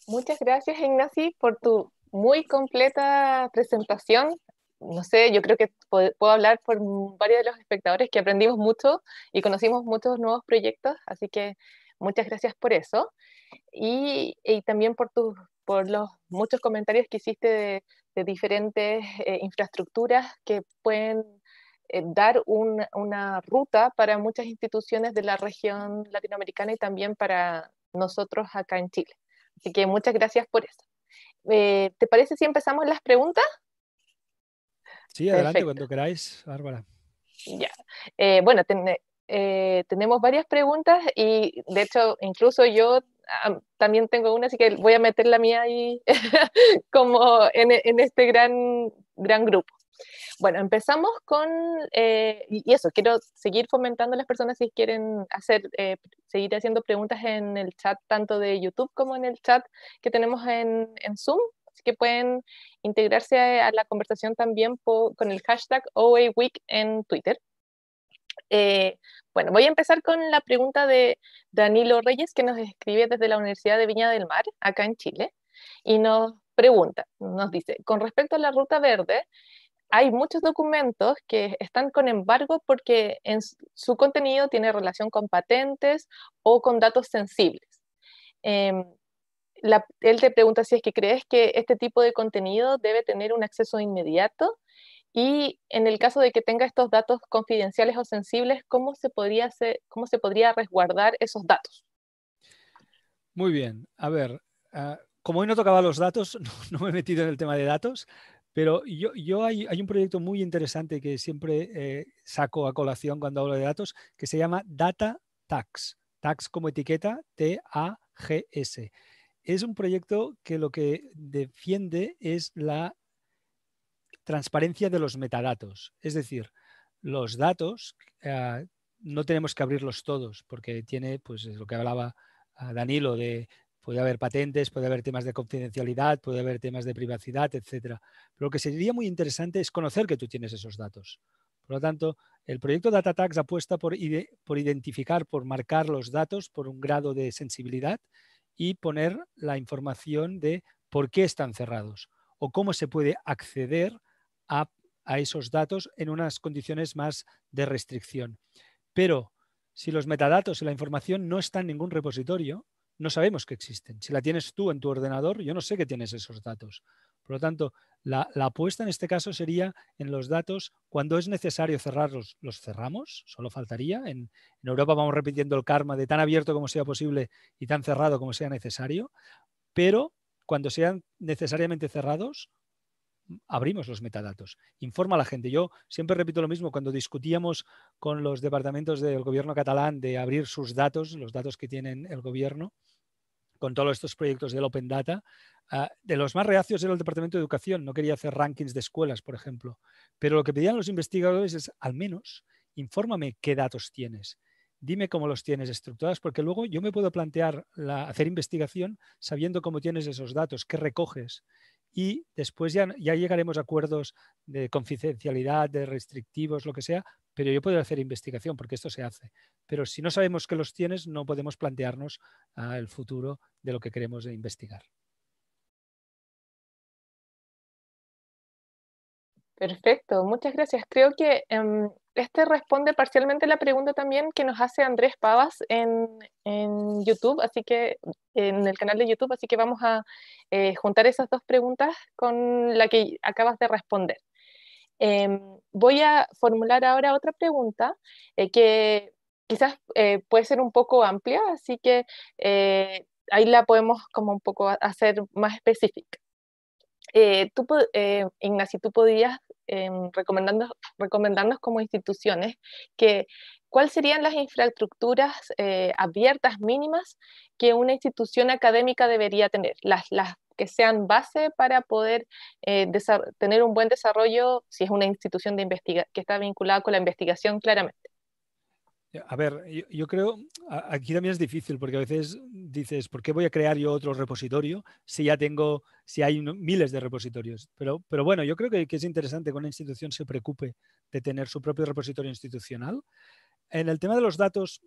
S1: Muchas gracias, Ignasi, por tu muy completa presentación. No sé, yo creo que puedo hablar por varios de los espectadores que aprendimos mucho y conocimos muchos nuevos proyectos, así que Muchas gracias por eso y, también por, por los muchos comentarios que hiciste de, diferentes eh, infraestructuras que pueden eh, dar una ruta para muchas instituciones de la región latinoamericana y también para nosotros acá en Chile. Así que muchas gracias por eso. Eh, ¿Te parece si empezamos las preguntas?
S4: Sí, adelante cuando queráis, Bárbara. Ya.
S1: bueno, eh, tenemos varias preguntas y de hecho incluso yo también tengo una, así que voy a meter la mía ahí como en, este gran, gran grupo. Bueno, empezamos con, eh, y eso, quiero seguir fomentando a las personas si quieren hacer, eh, seguir haciendo preguntas en el chat, tanto de YouTube como en el chat que tenemos en, Zoom, así que pueden integrarse a, la conversación también con el hashtag OA Week en Twitter. Eh, bueno, voy a empezar con la pregunta de Danilo Reyes, que nos escribe desde la Universidad de Viña del Mar, acá en Chile, y nos pregunta, nos dice, con respecto a la Ruta Verde, hay muchos documentos que están con embargo porque en su contenido tiene relación con patentes o con datos sensibles. Em, él te pregunta si es que crees que este tipo de contenido debe tener un acceso inmediato y en el caso de que tenga estos datos confidenciales o sensibles, ¿cómo se podría, cómo se podría resguardar esos datos?
S4: Muy bien. A ver, ah, como hoy no tocaba los datos, no, me he metido en el tema de datos, pero yo, hay, un proyecto muy interesante que siempre eh, saco a colación cuando hablo de datos, que se llama Data Tax. Tax como etiqueta, T-A-G-S. Es un proyecto que lo que defiende es la transparencia de los metadatos. Es decir, los datos ah, no tenemos que abrirlos todos, porque tiene, pues lo que hablaba ah, Danilo, de puede haber patentes, puede haber temas de confidencialidad, puede haber temas de privacidad, etcétera. Pero lo que sería muy interesante es conocer que tú tienes esos datos. Por lo tanto, el proyecto DataTax apuesta por, por identificar, por marcar los datos por un grado de sensibilidad y poner la información de por qué están cerrados o cómo se puede acceder a, esos datos en unas condiciones más de restricción. Pero si los metadatos y la información no están en ningún repositorio, no sabemos que existen. Si la tienes tú en tu ordenador, yo no sé que tienes esos datos. Por lo tanto, la, apuesta en este caso sería en los datos, cuando es necesario cerrarlos, los cerramos, solo faltaría. en, Europa vamos repitiendo el karma de tan abierto como sea posible y tan cerrado como sea necesario, pero cuando sean necesariamente cerrados, abrimos los metadatos. Informa a la gente. Yo siempre repito lo mismo cuando discutíamos con los departamentos del gobierno catalán de abrir sus datos, los datos que tienen el gobierno, con todos estos proyectos del Open Data. Ah, de los más reacios era el Departamento de Educación. No quería hacer rankings de escuelas, por ejemplo. Pero lo que pedían los investigadores es, al menos, infórmame qué datos tienes. Dime cómo los tienes estructurados, porque luego yo me puedo plantear la, hacer investigación sabiendo cómo tienes esos datos, qué recoges y después ya, llegaremos a acuerdos de confidencialidad, de restrictivos, lo que sea, pero yo puedo hacer investigación porque esto se hace. Pero si no sabemos que los tienes, no podemos plantearnos ah, el futuro de lo que queremos investigar.
S1: Perfecto, muchas gracias. Creo que em, este responde parcialmente la pregunta también que nos hace Andrés Pavas en, YouTube, así que en el canal de YouTube, así que vamos a eh, juntar esas dos preguntas con la que acabas de responder. Em, voy a formular ahora otra pregunta eh, que quizás eh, puede ser un poco amplia, así que ahí la podemos como un poco hacer más específica. tú, Ignacio, ¿tú podías Em, recomendando recomendarnos, como instituciones que cuáles serían las infraestructuras eh, abiertas mínimas que una institución académica debería tener, las, las que sean base para poder eh, tener un buen desarrollo si es una institución de que está vinculada con la investigación claramente.
S4: Eh, a ver, yo, creo, que aquí también es difícil porque a veces dices, ¿por qué voy a crear yo otro repositorio si ya tengo, si hay miles de repositorios? Pero, bueno, yo creo que, es interesante que una institución se preocupe de tener su propio repositorio institucional. En el tema de los datos,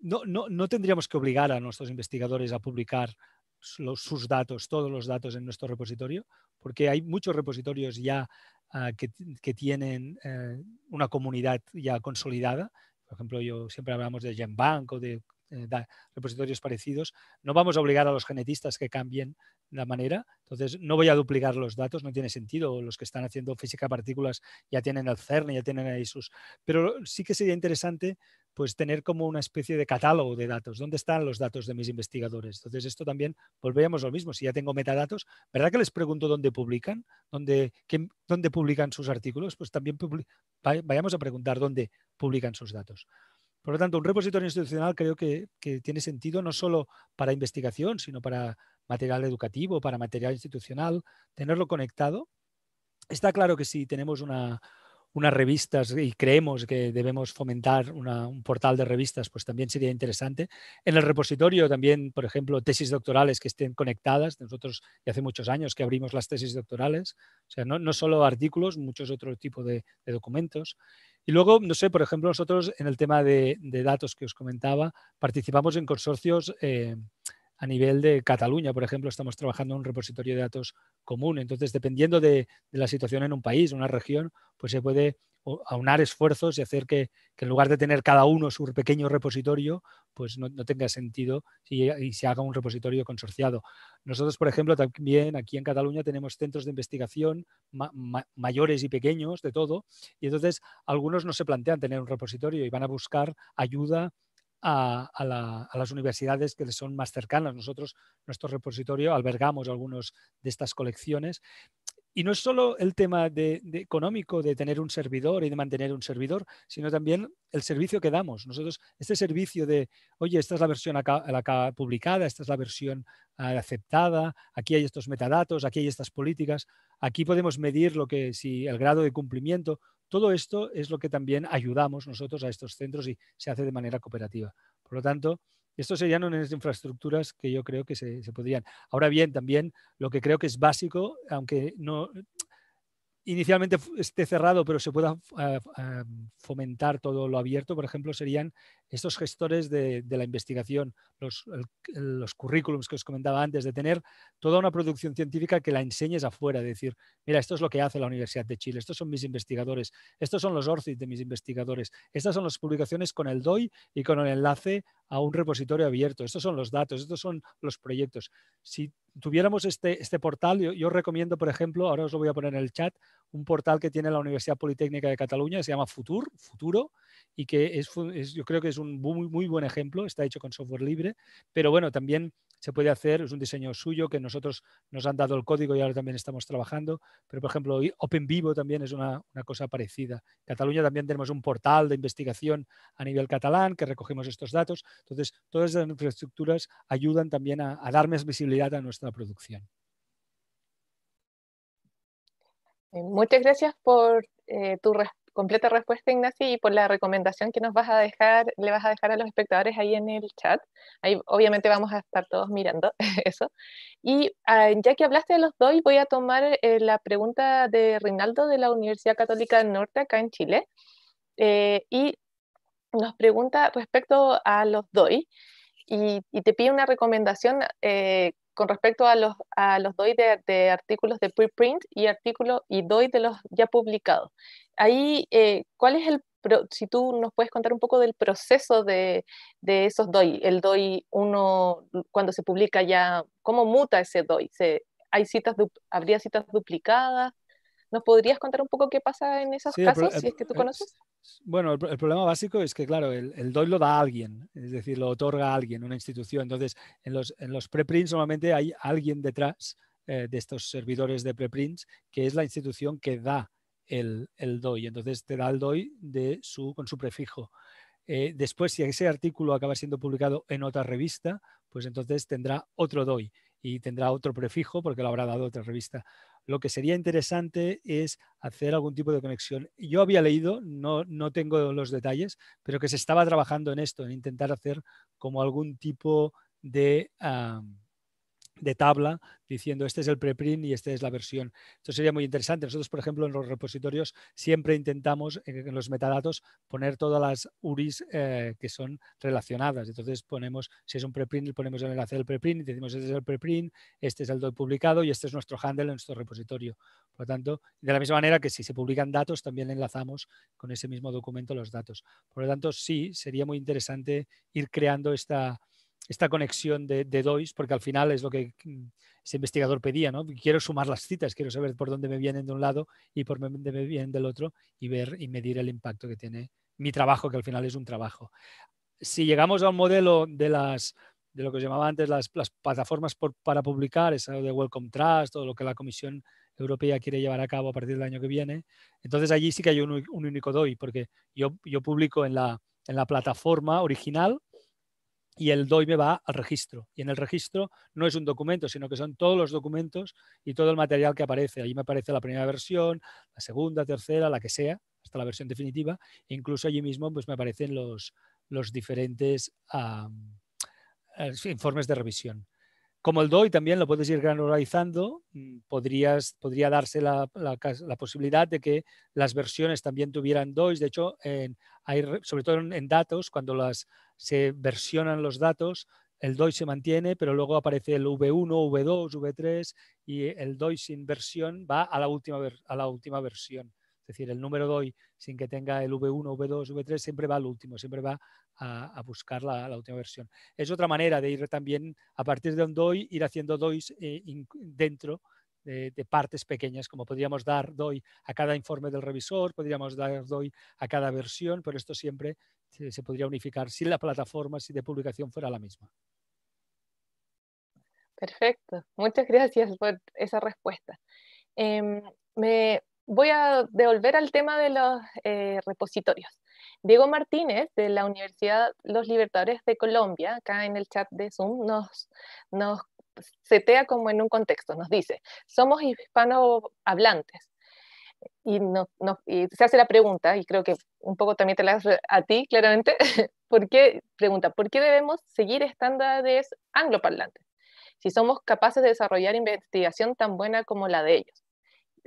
S4: no, tendríamos que obligar a nuestros investigadores a publicar sus datos, todos los datos en nuestro repositorio, porque hay muchos repositorios ya ah, que, tienen eh, una comunidad ya consolidada por ejemplo, yo siempre hablamos de GenBank o de, eh, repositorios parecidos, no vamos a obligar a los genetistas que cambien la manera. Entonces, no voy a duplicar los datos, no tiene sentido. Los que están haciendo física de partículas ya tienen el CERN, ya tienen ahí sus. Pero sí que sería interesante pues tener como una especie de catálogo de datos. ¿Dónde están los datos de mis investigadores? Entonces, esto también volveríamos lo mismo. Si ya tengo metadatos, ¿verdad que les pregunto dónde publican? ¿Dónde, publican sus artículos? Pues también vayamos a preguntar dónde publican sus datos. Por lo tanto, un repositorio institucional creo que, que tiene sentido no solo para investigación, sino para material educativo, para material institucional, tenerlo conectado. Está claro que si tenemos una, unas revistas y creemos que debemos fomentar un portal de revistas, pues también sería interesante. En el repositorio también, por ejemplo, tesis doctorales que estén conectadas. Nosotros ya hace muchos años que abrimos las tesis doctorales, o sea, no, no solo artículos, muchos otros tipos de, documentos. Y luego, no sé, por ejemplo, nosotros en el tema de, datos que os comentaba, participamos en consorcios. Eh, a nivel de Cataluña, por ejemplo, estamos trabajando en un repositorio de datos común. Entonces, dependiendo de, la situación en un país, una región, pues se puede aunar esfuerzos y hacer que, en lugar de tener cada uno su pequeño repositorio, pues no, tenga sentido y, se haga un repositorio consorciado. Nosotros, por ejemplo, también aquí en Cataluña tenemos centros de investigación mayores y pequeños de todo, y entonces algunos no se plantean tener un repositorio y van a buscar ayuda a, las universidades que les son más cercanas. Nosotros, nuestro repositorio, albergamos algunas de estas colecciones. Y no es solo el tema de, económico de tener un servidor y de mantener un servidor, sino también el servicio que damos. Nosotros, este servicio de, oye, esta es la versión publicada, esta es la versión ah, aceptada, aquí hay estos metadatos, aquí hay estas políticas, aquí podemos medir lo que, si el grado de cumplimiento, todo esto es lo que también ayudamos nosotros a estos centros y se hace de manera cooperativa. Por lo tanto, estos serían unas infraestructuras que yo creo que se, se podrían. Ahora bien, también lo que creo que es básico, aunque no, inicialmente esté cerrado, pero se pueda ah, ah, fomentar todo lo abierto, por ejemplo, serían estos gestores de, la investigación, los, currículums que os comentaba antes, de tener toda una producción científica que la enseñes afuera, decir, mira, esto es lo que hace la Universidad de Chile, estos son mis investigadores, estos son los ORCID de mis investigadores, estas son las publicaciones con el DOI y con el enlace a un repositorio abierto, estos son los datos, estos son los proyectos. Si tuviéramos este, este portal, yo, yo recomiendo, por ejemplo, ahora os lo voy a poner en el chat, un portal que tiene la Universidad Politécnica de Cataluña, se llama Futur, Futuro, y que es, yo creo que es un muy, buen ejemplo, está hecho con software libre, pero bueno, también se puede hacer, es un diseño suyo que nosotros nos han dado el código y ahora también estamos trabajando, pero por ejemplo OpenVivo también es una, cosa parecida. En Cataluña también tenemos un portal de investigación a nivel catalán que recogemos estos datos, entonces todas esas infraestructuras ayudan también a dar más visibilidad a nuestra producción.
S1: Eh, muchas gracias por eh, tu completa respuesta, Ignacio, y por la recomendación que nos vas a dejar, le vas a dejar a los espectadores ahí en el chat. Ahí obviamente vamos a estar todos mirando eso. Y ah, ya que hablaste de los DOI, voy a tomar eh, la pregunta de Rinaldo de la Universidad Católica del Norte, acá en Chile. y nos pregunta respecto a los DOI y, y te pide una recomendación con respecto a los, DOI de, artículos de preprint y artículos y DOI de los ya publicados. Ahí, eh, ¿cuál es el, si tú nos puedes contar un poco del proceso de, esos DOI, el DOI uno cuando se publica ya, cómo muta ese DOI? hay citas, ¿Habría citas duplicadas? ¿Nos podrías contar un poco qué pasa en esos sí, casos, si es que tú eh, conoces?
S4: Bueno, el, problema básico es que, claro, el, DOI lo da alguien, es decir, lo otorga a alguien, una institución. Entonces, en los, preprints normalmente hay alguien detrás eh, de estos servidores de preprints, que es la institución que da el, DOI. Entonces, te da el DOI de su, con su prefijo. Eh, después, si ese artículo acaba siendo publicado en otra revista, pues entonces tendrá otro DOI y tendrá otro prefijo porque lo habrá dado otra revista lo que sería interesante es hacer algún tipo de conexión. Yo había leído, no, no tengo los detalles, pero que se estaba trabajando en esto, en intentar hacer como algún tipo de de tabla diciendo este es el preprint y esta es la versión. Esto sería muy interesante. Nosotros, por ejemplo, en los repositorios siempre intentamos eh, en los metadatos poner todas las URIs eh, que son relacionadas. Entonces ponemos, si es un preprint, ponemos el enlace del preprint y decimos este es el preprint, este es el DOI publicado y este es nuestro handle en nuestro repositorio. Por lo tanto, de la misma manera que si se publican datos, también enlazamos con ese mismo documento los datos. Por lo tanto, sí, sería muy interesante ir creando esta, esta conexión de, de DOIs, porque al final es lo que mm, ese investigador pedía, ¿no? Quiero sumar las citas, quiero saber por dónde me vienen de un lado y por dónde me vienen del otro y ver y medir el impacto que tiene mi trabajo, que al final es un trabajo. Si llegamos a un modelo de las de lo que os llamaba antes las, plataformas para publicar, eso de Welcome Trust todo lo que la Comisión Europea quiere llevar a cabo a partir del año que viene. Entonces allí sí que hay un, único DOI, porque yo, yo publico en la, en la plataforma original, y el DOI me va al registro. Y en el registro no es un documento, sino que son todos los documentos y todo el material que aparece. Allí me aparece la primera versión, la segunda, tercera, la que sea, hasta la versión definitiva. E incluso allí mismo pues, me aparecen los, los diferentes eh, informes de revisión. Como el DOI también lo puedes ir granularizando, mm, podrías, podría darse la, posibilidad de que las versiones también tuvieran DOIs. De hecho, sobre todo en datos, cuando las se versionan los datos, el DOI se mantiene, pero luego aparece el V1, V2, V3 y el DOI sin versión va a la última, a la última versión. Es decir, el número DOI sin que tenga el V1, V2, V3 siempre va al último, siempre va a, buscar la, última versión. Es otra manera de ir también, a partir de un DOI, ir haciendo DOI eh, dentro de, de, partes pequeñas, como podríamos dar DOI a cada informe del revisor, podríamos dar DOI a cada versión, pero esto siempre se podría unificar si la plataforma si de publicación fuera la misma.
S1: Perfecto, muchas gracias por esa respuesta. Em, me voy a devolver al tema de los eh, repositorios. Diego Martínez, de la Universidad Los Libertadores de Colombia, acá en el chat de Zoom, nos, nos setea como en un contexto, nos dice, somos hispanohablantes, y, se hace la pregunta, y creo que un poco también te la hace a ti, claramente, ¿por qué, pregunta, ¿por qué debemos seguir estándares angloparlantes si somos capaces de desarrollar investigación tan buena como la de ellos?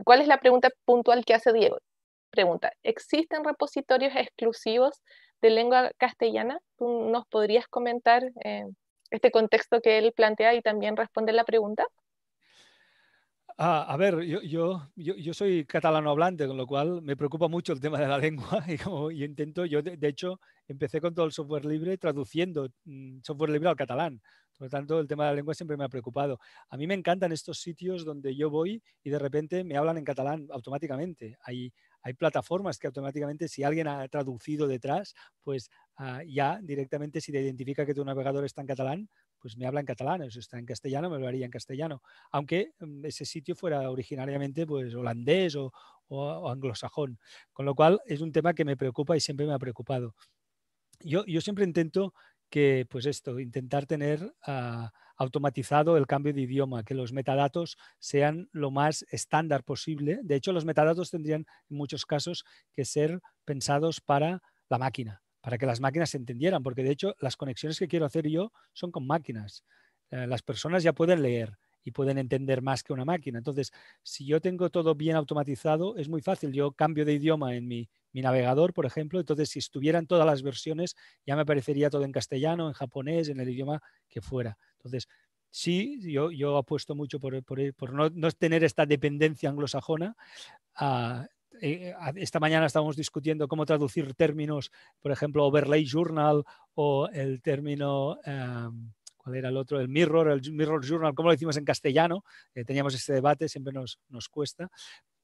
S1: ¿Cuál es la pregunta puntual que hace Diego? Pregunta, ¿existen repositorios exclusivos de lengua castellana? ¿Tú nos podrías comentar eh, este contexto que él plantea y también responde la pregunta?
S4: Ah, a ver, yo, soy catalano hablante, con lo cual me preocupa mucho el tema de la lengua y como intento, yo de, hecho empecé con todo el software libre traduciendo mm, software libre al catalán. Por lo tanto, el tema de la lengua siempre me ha preocupado. A mí me encantan estos sitios donde yo voy y de repente me hablan en catalán automáticamente. Hay, plataformas que automáticamente, si alguien ha traducido detrás, pues ah, ya directamente si te identifica que tu navegador está en catalán, pues me habla en catalán, si está en castellano me haría en castellano, aunque mm, ese sitio fuera originariamente pues holandés o, anglosajón, con lo cual es un tema que me preocupa y siempre me ha preocupado. Yo, yo siempre intento que, pues esto, intentar tener ah, automatizado el cambio de idioma, que los metadatos sean lo más estándar posible. De hecho, los metadatos tendrían en muchos casos que ser pensados para la máquina, para que las máquinas se entendieran, porque de hecho las conexiones que quiero hacer yo son con máquinas. Eh, las personas ya pueden leer y pueden entender más que una máquina. Entonces, si yo tengo todo bien automatizado, es muy fácil. Yo cambio de idioma en mi, navegador, por ejemplo, entonces si estuvieran todas las versiones, ya me aparecería todo en castellano, en japonés, en el idioma que fuera. Entonces, sí, yo, yo apuesto mucho por, no, tener esta dependencia anglosajona. Eh, esta mañana estábamos discutiendo cómo traducir términos, por ejemplo, overlay journal o el término... Em, ¿Cuál era el otro? El Mirror, el Mirror Journal, ¿cómo lo decimos en castellano? Eh, teníamos este debate, siempre nos, nos cuesta.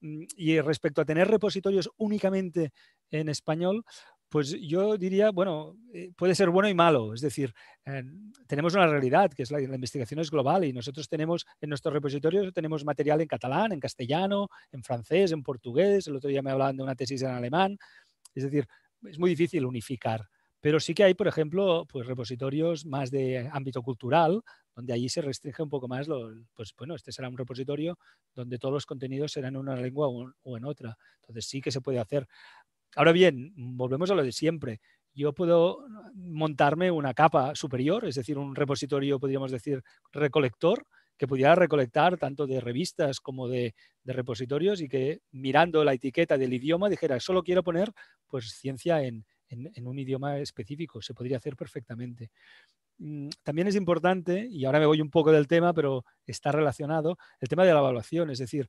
S4: Mm, y respecto a tener repositorios únicamente en español, pues yo diría, bueno, eh, puede ser bueno y malo. Es decir, eh, tenemos una realidad, que es la, investigación es global y nosotros tenemos en nuestros repositorios tenemos material en catalán, en castellano, en francés, en portugués. El otro día me hablaban de una tesis en alemán. Es decir, es muy difícil unificar. Pero sí que hay, por ejemplo, pues repositorios más de ámbito cultural, donde allí se restringe un poco más, lo, pues bueno, este será un repositorio donde todos los contenidos serán en una lengua o, en otra. Entonces sí que se puede hacer. Ahora bien, volvemos a lo de siempre. Yo puedo montarme una capa superior, es decir, un repositorio, podríamos decir, recolector, que pudiera recolectar tanto de revistas como de, repositorios y que mirando la etiqueta del idioma dijera, solo quiero poner pues ciencia en, un idioma específico. Se podría hacer perfectamente. Mm, también es importante, y ahora me voy un poco del tema, pero está relacionado, el tema de la evaluación. Es decir,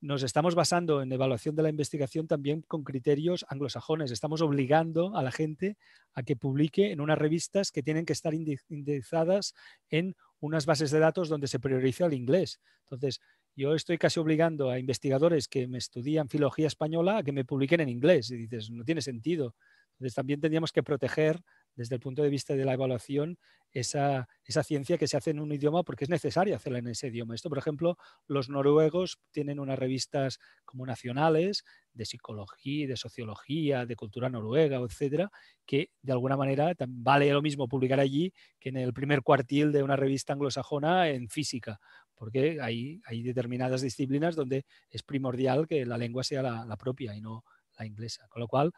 S4: nos estamos basando en evaluación de la investigación también con criterios anglosajones. Estamos obligando a la gente a que publique en unas revistas que tienen que estar indexadas en unas bases de datos donde se prioriza el inglés. Entonces, yo estoy casi obligando a investigadores que me estudian filología española a que me publiquen en inglés. Y dices, no tiene sentido. Entonces, también tendríamos que proteger desde el punto de vista de la evaluación esa, esa, ciencia que se hace en un idioma porque es necesario hacerla en ese idioma. Esto, por ejemplo, los noruegos tienen unas revistas como nacionales de psicología, de sociología, de cultura noruega, etcétera, que de alguna manera vale lo mismo publicar allí que en el primer cuartil de una revista anglosajona en física, porque hay, hay determinadas disciplinas donde es primordial que la lengua sea la, propia y no la inglesa. Con lo cual,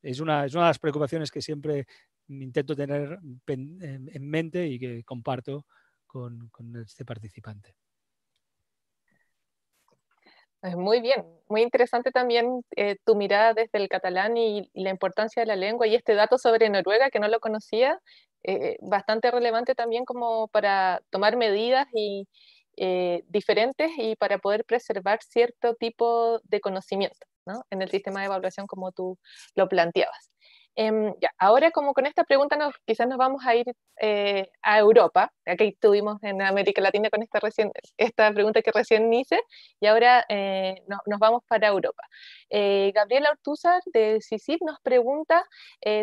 S4: es una, es una, de las preocupaciones que siempre intento tener en mente y que comparto con, este participante.
S1: Pues muy bien, muy interesante también eh, tu mirada desde el catalán y, la importancia de la lengua y este dato sobre Noruega que no lo conocía, eh, bastante relevante también como para tomar medidas y, eh, diferentes y para poder preservar cierto tipo de conocimiento en el sistema de evaluación como tú lo planteabas. Em, ahora como con esta pregunta nos, quizás nos vamos a ir eh, a Europa, aquí estuvimos en América Latina con esta, recién, esta pregunta que recién hice, y ahora eh, nos vamos para Europa. Eh, Gabriela Ortuzar, de CICIP nos pregunta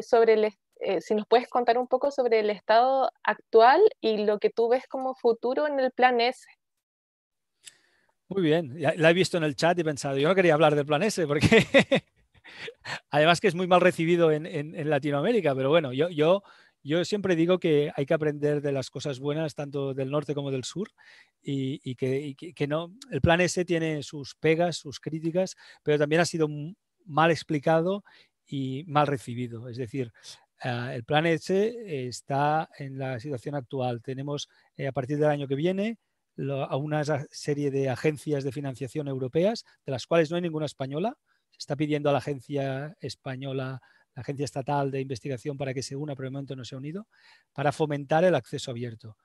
S1: sobre el, si nos puedes contar un poco sobre el estado actual y lo que tú ves como futuro en el plan S.
S4: Muy bien, la he visto en el chat y he pensado, yo no quería hablar del plan S porque Además que es muy mal recibido en, Latinoamérica, pero bueno, yo, yo, siempre digo que hay que aprender de las cosas buenas, tanto del norte como del sur, y, que, no, el plan S tiene sus pegas, sus críticas, pero también ha sido mal explicado y mal recibido. Es decir, eh, el plan S está en la situación actual. Tenemos eh, a partir del año que viene a una serie de agencias de financiación europeas, de las cuales no hay ninguna española, se está pidiendo a la agencia española, la agencia estatal de investigación para que se una, pero de momento no se ha unido, para fomentar el acceso abierto.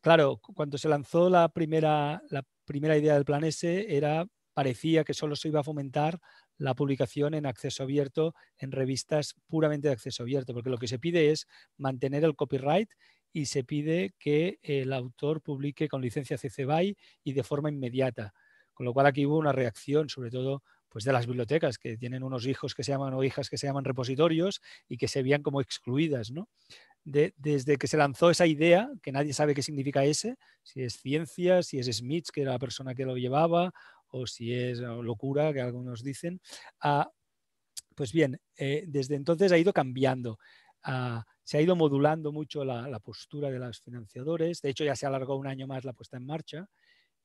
S4: Claro, cuando se lanzó la primera, la primera idea del plan S era, parecía que solo se iba a fomentar la publicación en acceso abierto, en revistas puramente de acceso abierto, porque lo que se pide es mantener el copyright y se pide que el autor publique con licencia CC BY y de forma inmediata. Con lo cual aquí hubo una reacción, sobre todo pues de las bibliotecas, que tienen unos hijos que se llaman o hijas que se llaman repositorios y que se veían como excluidas. ¿no? desde que se lanzó esa idea, que nadie sabe qué significa ese, si es ciencia, si es Smith, que era la persona que lo llevaba, o si es locura, que algunos dicen, ah, pues bien, eh, desde entonces ha ido cambiando. Ah, se ha ido modulando mucho la, postura de los financiadores. De hecho, ya se alargó un año más la puesta en marcha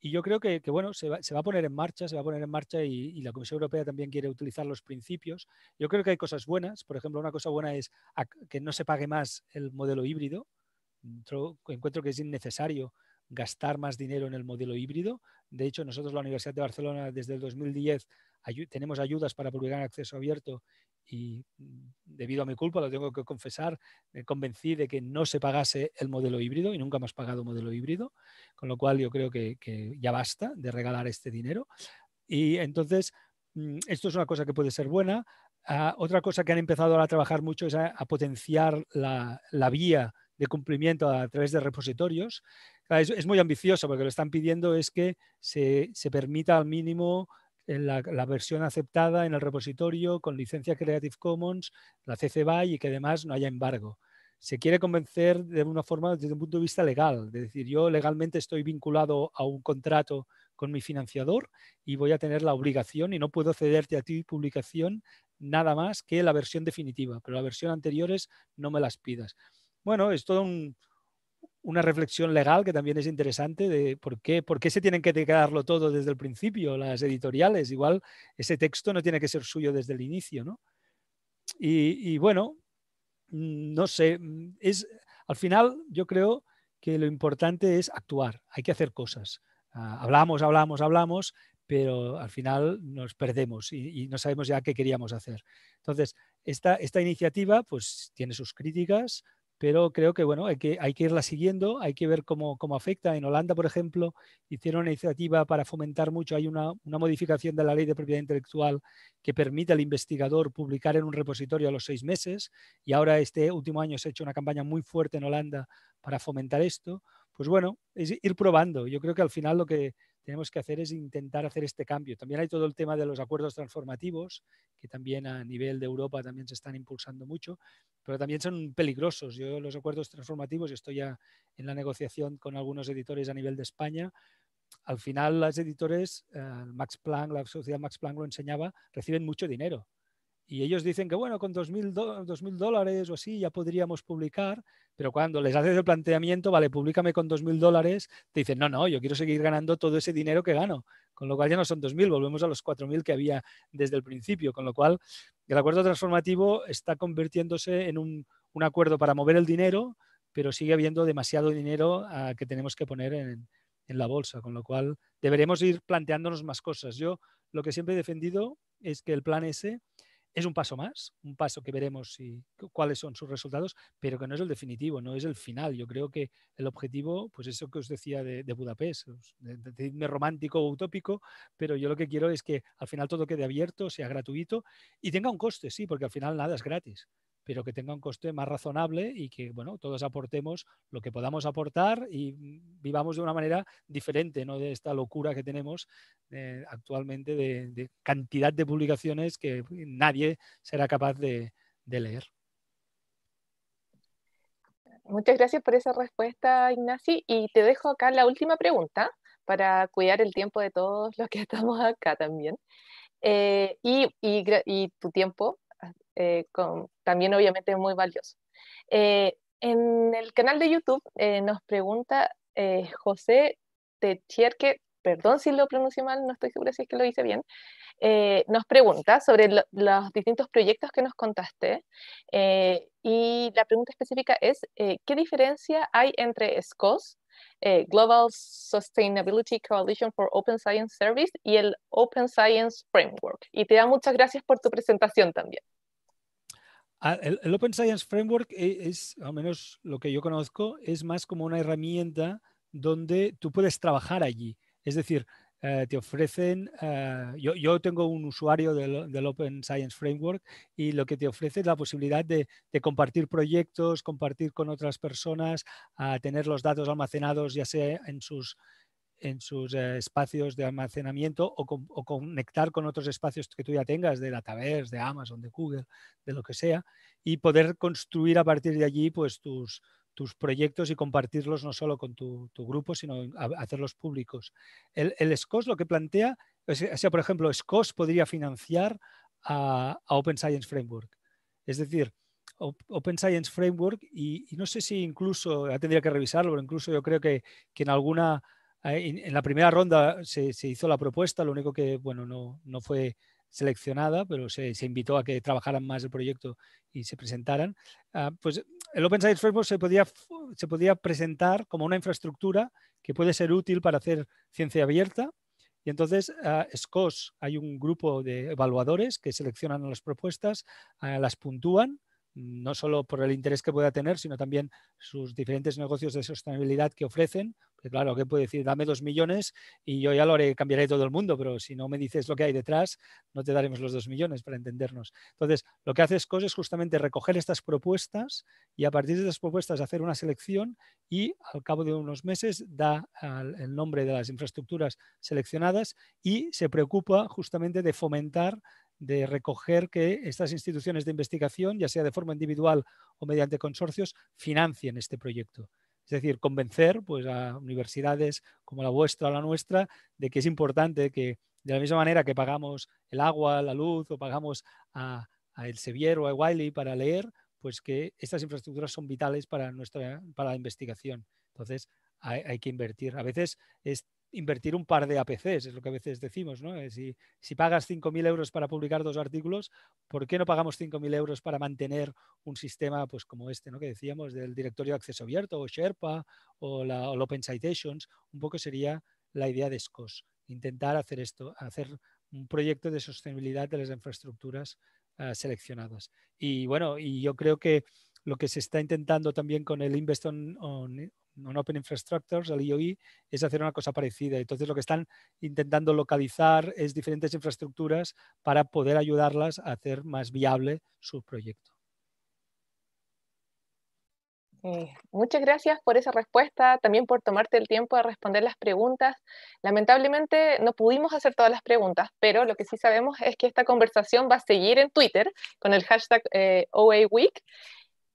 S4: y yo creo que, bueno, se va, a poner en marcha, se va a poner en marcha y, la Comisión Europea también quiere utilizar los principios. Yo creo que hay cosas buenas, por ejemplo, una cosa buena es que no se pague más el modelo híbrido. encuentro que es innecesario gastar más dinero en el modelo híbrido. De hecho, nosotros la Universidad de Barcelona desde el 2010 tenemos ayudas para publicar acceso abierto y debido a mi culpa, lo tengo que confesar, me convencí de que no se pagase el modelo híbrido y nunca más pagado modelo híbrido, con lo cual yo creo que, ya basta de regalar este dinero. Y entonces, mm, esto es una cosa que puede ser buena. Ah, otra cosa que han empezado a trabajar mucho es a, potenciar la, vía de cumplimiento a, través de repositorios. Es, muy ambicioso porque lo están pidiendo es que se permita al mínimo la, versión aceptada en el repositorio con licencia Creative Commons, la CC BY y que además no haya embargo. Se quiere convencer de una forma desde un punto de vista legal, es decir, yo legalmente estoy vinculado a un contrato con mi financiador y voy a tener la obligación y no puedo cederte a ti publicación nada más que la versión definitiva, pero la versión anteriores no me las pidas. Bueno, es todo un, una reflexión legal que también es interesante de por qué, por se tienen que quedarlo todo desde el principio, las editoriales. Igual ese texto no tiene que ser suyo desde el inicio, ¿no? Y, bueno, no sé, es, al final yo creo que lo importante es actuar, hay que hacer cosas. Ah, hablamos, hablamos, hablamos, pero al final nos perdemos y, no sabemos ya qué queríamos hacer. Entonces, esta, esta iniciativa pues tiene sus críticas, pero creo que bueno, hay que, hay que irla siguiendo, hay que ver cómo, afecta. En Holanda, por ejemplo, hicieron una iniciativa para fomentar mucho, hay una, una, modificación de la ley de propiedad intelectual que permite al investigador publicar en un repositorio a los seis meses y ahora este último año se ha hecho una campaña muy fuerte en Holanda para fomentar esto. Pues bueno, es ir probando. Yo creo que al final lo que, tenemos que hacer es intentar hacer este cambio. También hay todo el tema de los acuerdos transformativos, que también a nivel de Europa también se están impulsando mucho, pero también son peligrosos. Yo los acuerdos transformativos, yo estoy ya en la negociación con algunos editores a nivel de España, al final las editores, eh, Max Planck, la sociedad Max Planck lo enseñaba, reciben mucho dinero. Y ellos dicen que, bueno, con 2.000 dólares o así ya podríamos publicar, pero cuando les haces el planteamiento, vale, públicame con 2.000 dólares, te dicen, no, no, yo quiero seguir ganando todo ese dinero que gano. Con lo cual ya no son 2.000, volvemos a los 4.000 que había desde el principio. Con lo cual, el acuerdo transformativo está convirtiéndose en un, acuerdo para mover el dinero, pero sigue habiendo demasiado dinero ah, que tenemos que poner en, en la bolsa. Con lo cual, deberemos ir planteándonos más cosas. Yo lo que siempre he defendido es que el plan S es un paso más, un paso que veremos si, cuáles son sus resultados, pero que no es el definitivo, no es el final. Yo creo que el objetivo, pues eso que os decía de, Budapest, de romántico o utópico, pero yo lo que quiero es que al final todo quede abierto, sea gratuito y tenga un coste, sí, porque al final nada es gratis pero que tenga un coste más razonable y que, bueno, todos aportemos lo que podamos aportar y vivamos de una manera diferente, ¿no? De esta locura que tenemos eh, actualmente de, cantidad de publicaciones que nadie será capaz de, leer.
S1: Muchas gracias por esa respuesta, Ignacio. Y te dejo acá la última pregunta para cuidar el tiempo de todos los que estamos acá también. Eh, y, y, tu tiempo eh, con, también obviamente muy valioso. Eh, en el canal de YouTube eh, nos pregunta José Techerque perdón si lo pronuncio mal, no estoy segura si es que lo hice bien, nos pregunta sobre los distintos proyectos que nos contaste y la pregunta específica es, ¿qué diferencia hay entre SCOS, Global Sustainability Coalition for Open Science Service y el Open Science Framework. Y te da muchas gracias por tu presentación también.
S4: Ah, el, Open Science Framework e, es, al menos lo que yo conozco, es más como una herramienta donde tú puedes trabajar allí. Es decir, eh, te ofrecen, eh, yo, tengo un usuario del, Open Science Framework y lo que te ofrece es la posibilidad de, compartir proyectos, compartir con otras personas, tener los datos almacenados ya sea en sus, en sus eh, espacios de almacenamiento o, conectar con otros espacios que tú ya tengas, de Dataverse, de Amazon, de Google, de lo que sea, y poder construir a partir de allí pues, tus, tus proyectos y compartirlos no solo con tu, tu grupo, sino hacerlos públicos. El, el, SCOS lo que plantea, sea, por ejemplo, SCOS podría financiar a, Open Science Framework. Es decir, Open Science Framework y, no sé si incluso, ya tendría que revisarlo, pero incluso yo creo que en alguna en, la primera ronda se, hizo la propuesta, lo único que bueno, no, no fue seleccionada, pero se, invitó a que trabajaran más el proyecto y se presentaran. Ah, pues el Open Science Framework se podía, se podía presentar como una infraestructura que puede ser útil para hacer ciencia abierta. Y entonces, a ah, SCOS, hay un grupo de evaluadores que seleccionan las propuestas, ah, las puntúan no solo por el interés que pueda tener, sino también sus diferentes negocios de sostenibilidad que ofrecen. Pues claro, ¿qué puede decir, dame dos millones y yo ya lo haré, cambiaré todo el mundo, pero si no me dices lo que hay detrás, no te daremos los dos millones para entendernos. Entonces, lo que hace COS es justamente recoger estas propuestas y a partir de estas propuestas hacer una selección y al cabo de unos meses da el nombre de las infraestructuras seleccionadas y se preocupa justamente de fomentar de recoger que estas instituciones de investigación, ya sea de forma individual o mediante consorcios, financien este proyecto. Es decir, convencer pues, a universidades como la vuestra o la nuestra de que es importante que, de la misma manera que pagamos el agua, la luz o pagamos a, el sevier o a Wiley para leer, pues que estas infraestructuras son vitales para, nuestra, para la investigación. Entonces, hay, hay que invertir. A veces es invertir un par de APCs, es lo que a veces decimos, ¿no? Eh, si, si pagas 5.000 euros para publicar dos artículos, ¿por qué no pagamos 5.000 euros para mantener un sistema pues, como este, ¿no? Que decíamos del directorio de acceso abierto o Sherpa o, la, Open Citations, un poco sería la idea de SCOS, intentar hacer esto, hacer un proyecto de sostenibilidad de las infraestructuras ah, seleccionadas. Y bueno, y yo creo que lo que se está intentando también con el Invest on, un Open Infrastructures, el IOI, es hacer una cosa parecida. Entonces, lo que están intentando localizar es diferentes infraestructuras para poder ayudarlas a hacer más viable su proyecto.
S1: Eh, muchas gracias por esa respuesta, también por tomarte el tiempo de responder las preguntas. Lamentablemente no pudimos hacer todas las preguntas, pero lo que sí sabemos es que esta conversación va a seguir en Twitter con el hashtag eh, OAWeek.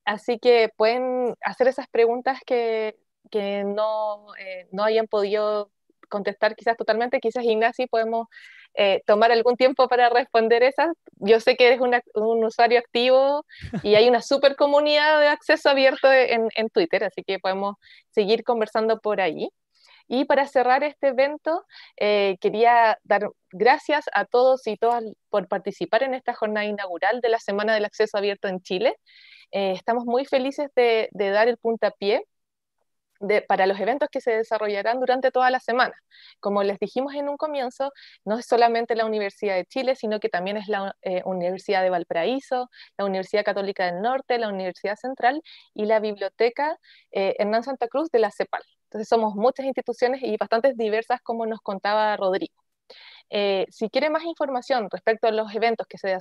S1: Así que pueden hacer esas preguntas que que eh, no, hayan podido contestar quizás totalmente, quizás Ignacio podemos eh, tomar algún tiempo para responder esas. Yo sé que eres un usuario activo y hay una super comunidad de acceso abierto en, Twitter, así que podemos seguir conversando por ahí. Y para cerrar este evento, eh, quería dar gracias a todos y todas por participar en esta jornada inaugural de la Semana del Acceso Abierto en Chile. estamos muy felices de, de dar el puntapié para los eventos que se desarrollarán durante toda la semana. Como les dijimos en un comienzo, no es solamente la Universidad de Chile, sino que también es la eh, Universidad de Valparaíso, la Universidad Católica del Norte, la Universidad Central y la Biblioteca eh, Hernán Santa Cruz de la CEPAL. Entonces somos muchas instituciones y bastante diversas, como nos contaba Rodrigo. Eh, si quiere más información respecto a los eventos que se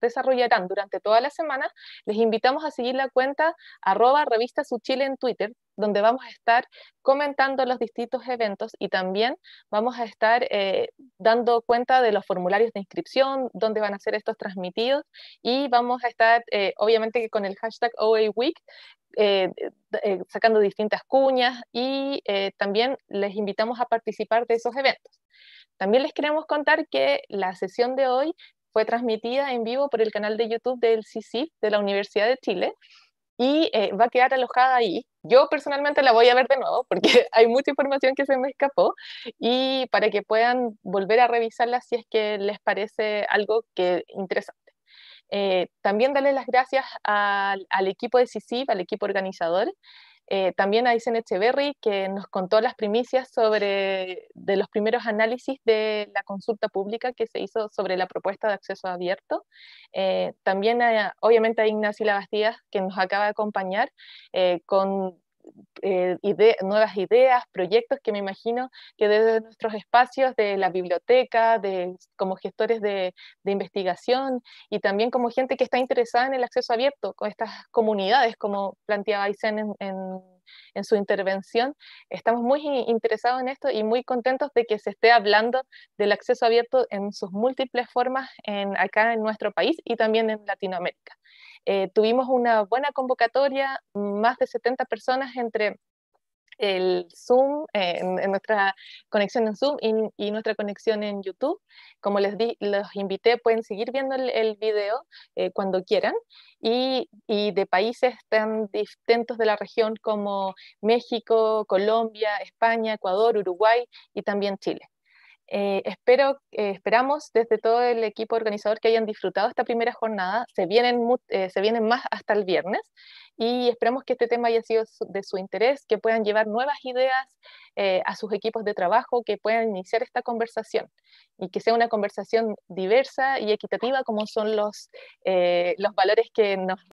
S1: desarrollarán durante toda la semana, les invitamos a seguir la cuenta arroba revista en Twitter, donde vamos a estar comentando los distintos eventos y también vamos a estar eh, dando cuenta de los formularios de inscripción, dónde van a ser estos transmitidos y vamos a estar, eh, obviamente, con el hashtag OA Week sacando distintas cuñas y también les invitamos a participar de esos eventos. También les queremos contar que la sesión de hoy fue transmitida en vivo por el canal de YouTube del CICIF de la Universidad de Chile y eh, va a quedar alojada ahí. Yo personalmente la voy a ver de nuevo porque hay mucha información que se me escapó y para que puedan volver a revisarla si es que les parece algo que interesante. Eh, también darles las gracias al, equipo de CICIF, al equipo organizador, eh, también a Isen Echeverry, que nos contó las primicias sobre de los primeros análisis de la consulta pública que se hizo sobre la propuesta de acceso abierto. Eh, también, obviamente, a Ignacio Labastías, que nos acaba de acompañar eh, con eh, nuevas ideas, proyectos que me imagino que desde nuestros espacios de la biblioteca, de, como gestores de, investigación y también como gente que está interesada en el acceso abierto, con estas comunidades, como planteaba Isen en, su intervención, estamos muy interesados en esto y muy contentos de que se esté hablando del acceso abierto en sus múltiples formas acá en nuestro país y también en Latinoamérica. Eh, tuvimos una buena convocatoria, más de 70 personas entre el Zoom, eh, en, nuestra conexión en Zoom y, nuestra conexión en YouTube. Como les di, los invité, pueden seguir viendo el, video eh, cuando quieran. y, de países tan distintos de la región como México, Colombia, España, Ecuador, Uruguay y también Chile. Eh, espero, eh, esperamos desde todo el equipo organizador que hayan disfrutado esta primera jornada. Se vienen, eh, se vienen más hasta el viernes y esperamos que este tema haya sido de su interés, que puedan llevar nuevas ideas a sus equipos de trabajo, que puedan iniciar esta conversación y que sea una conversación diversa y equitativa como son los, los valores que nos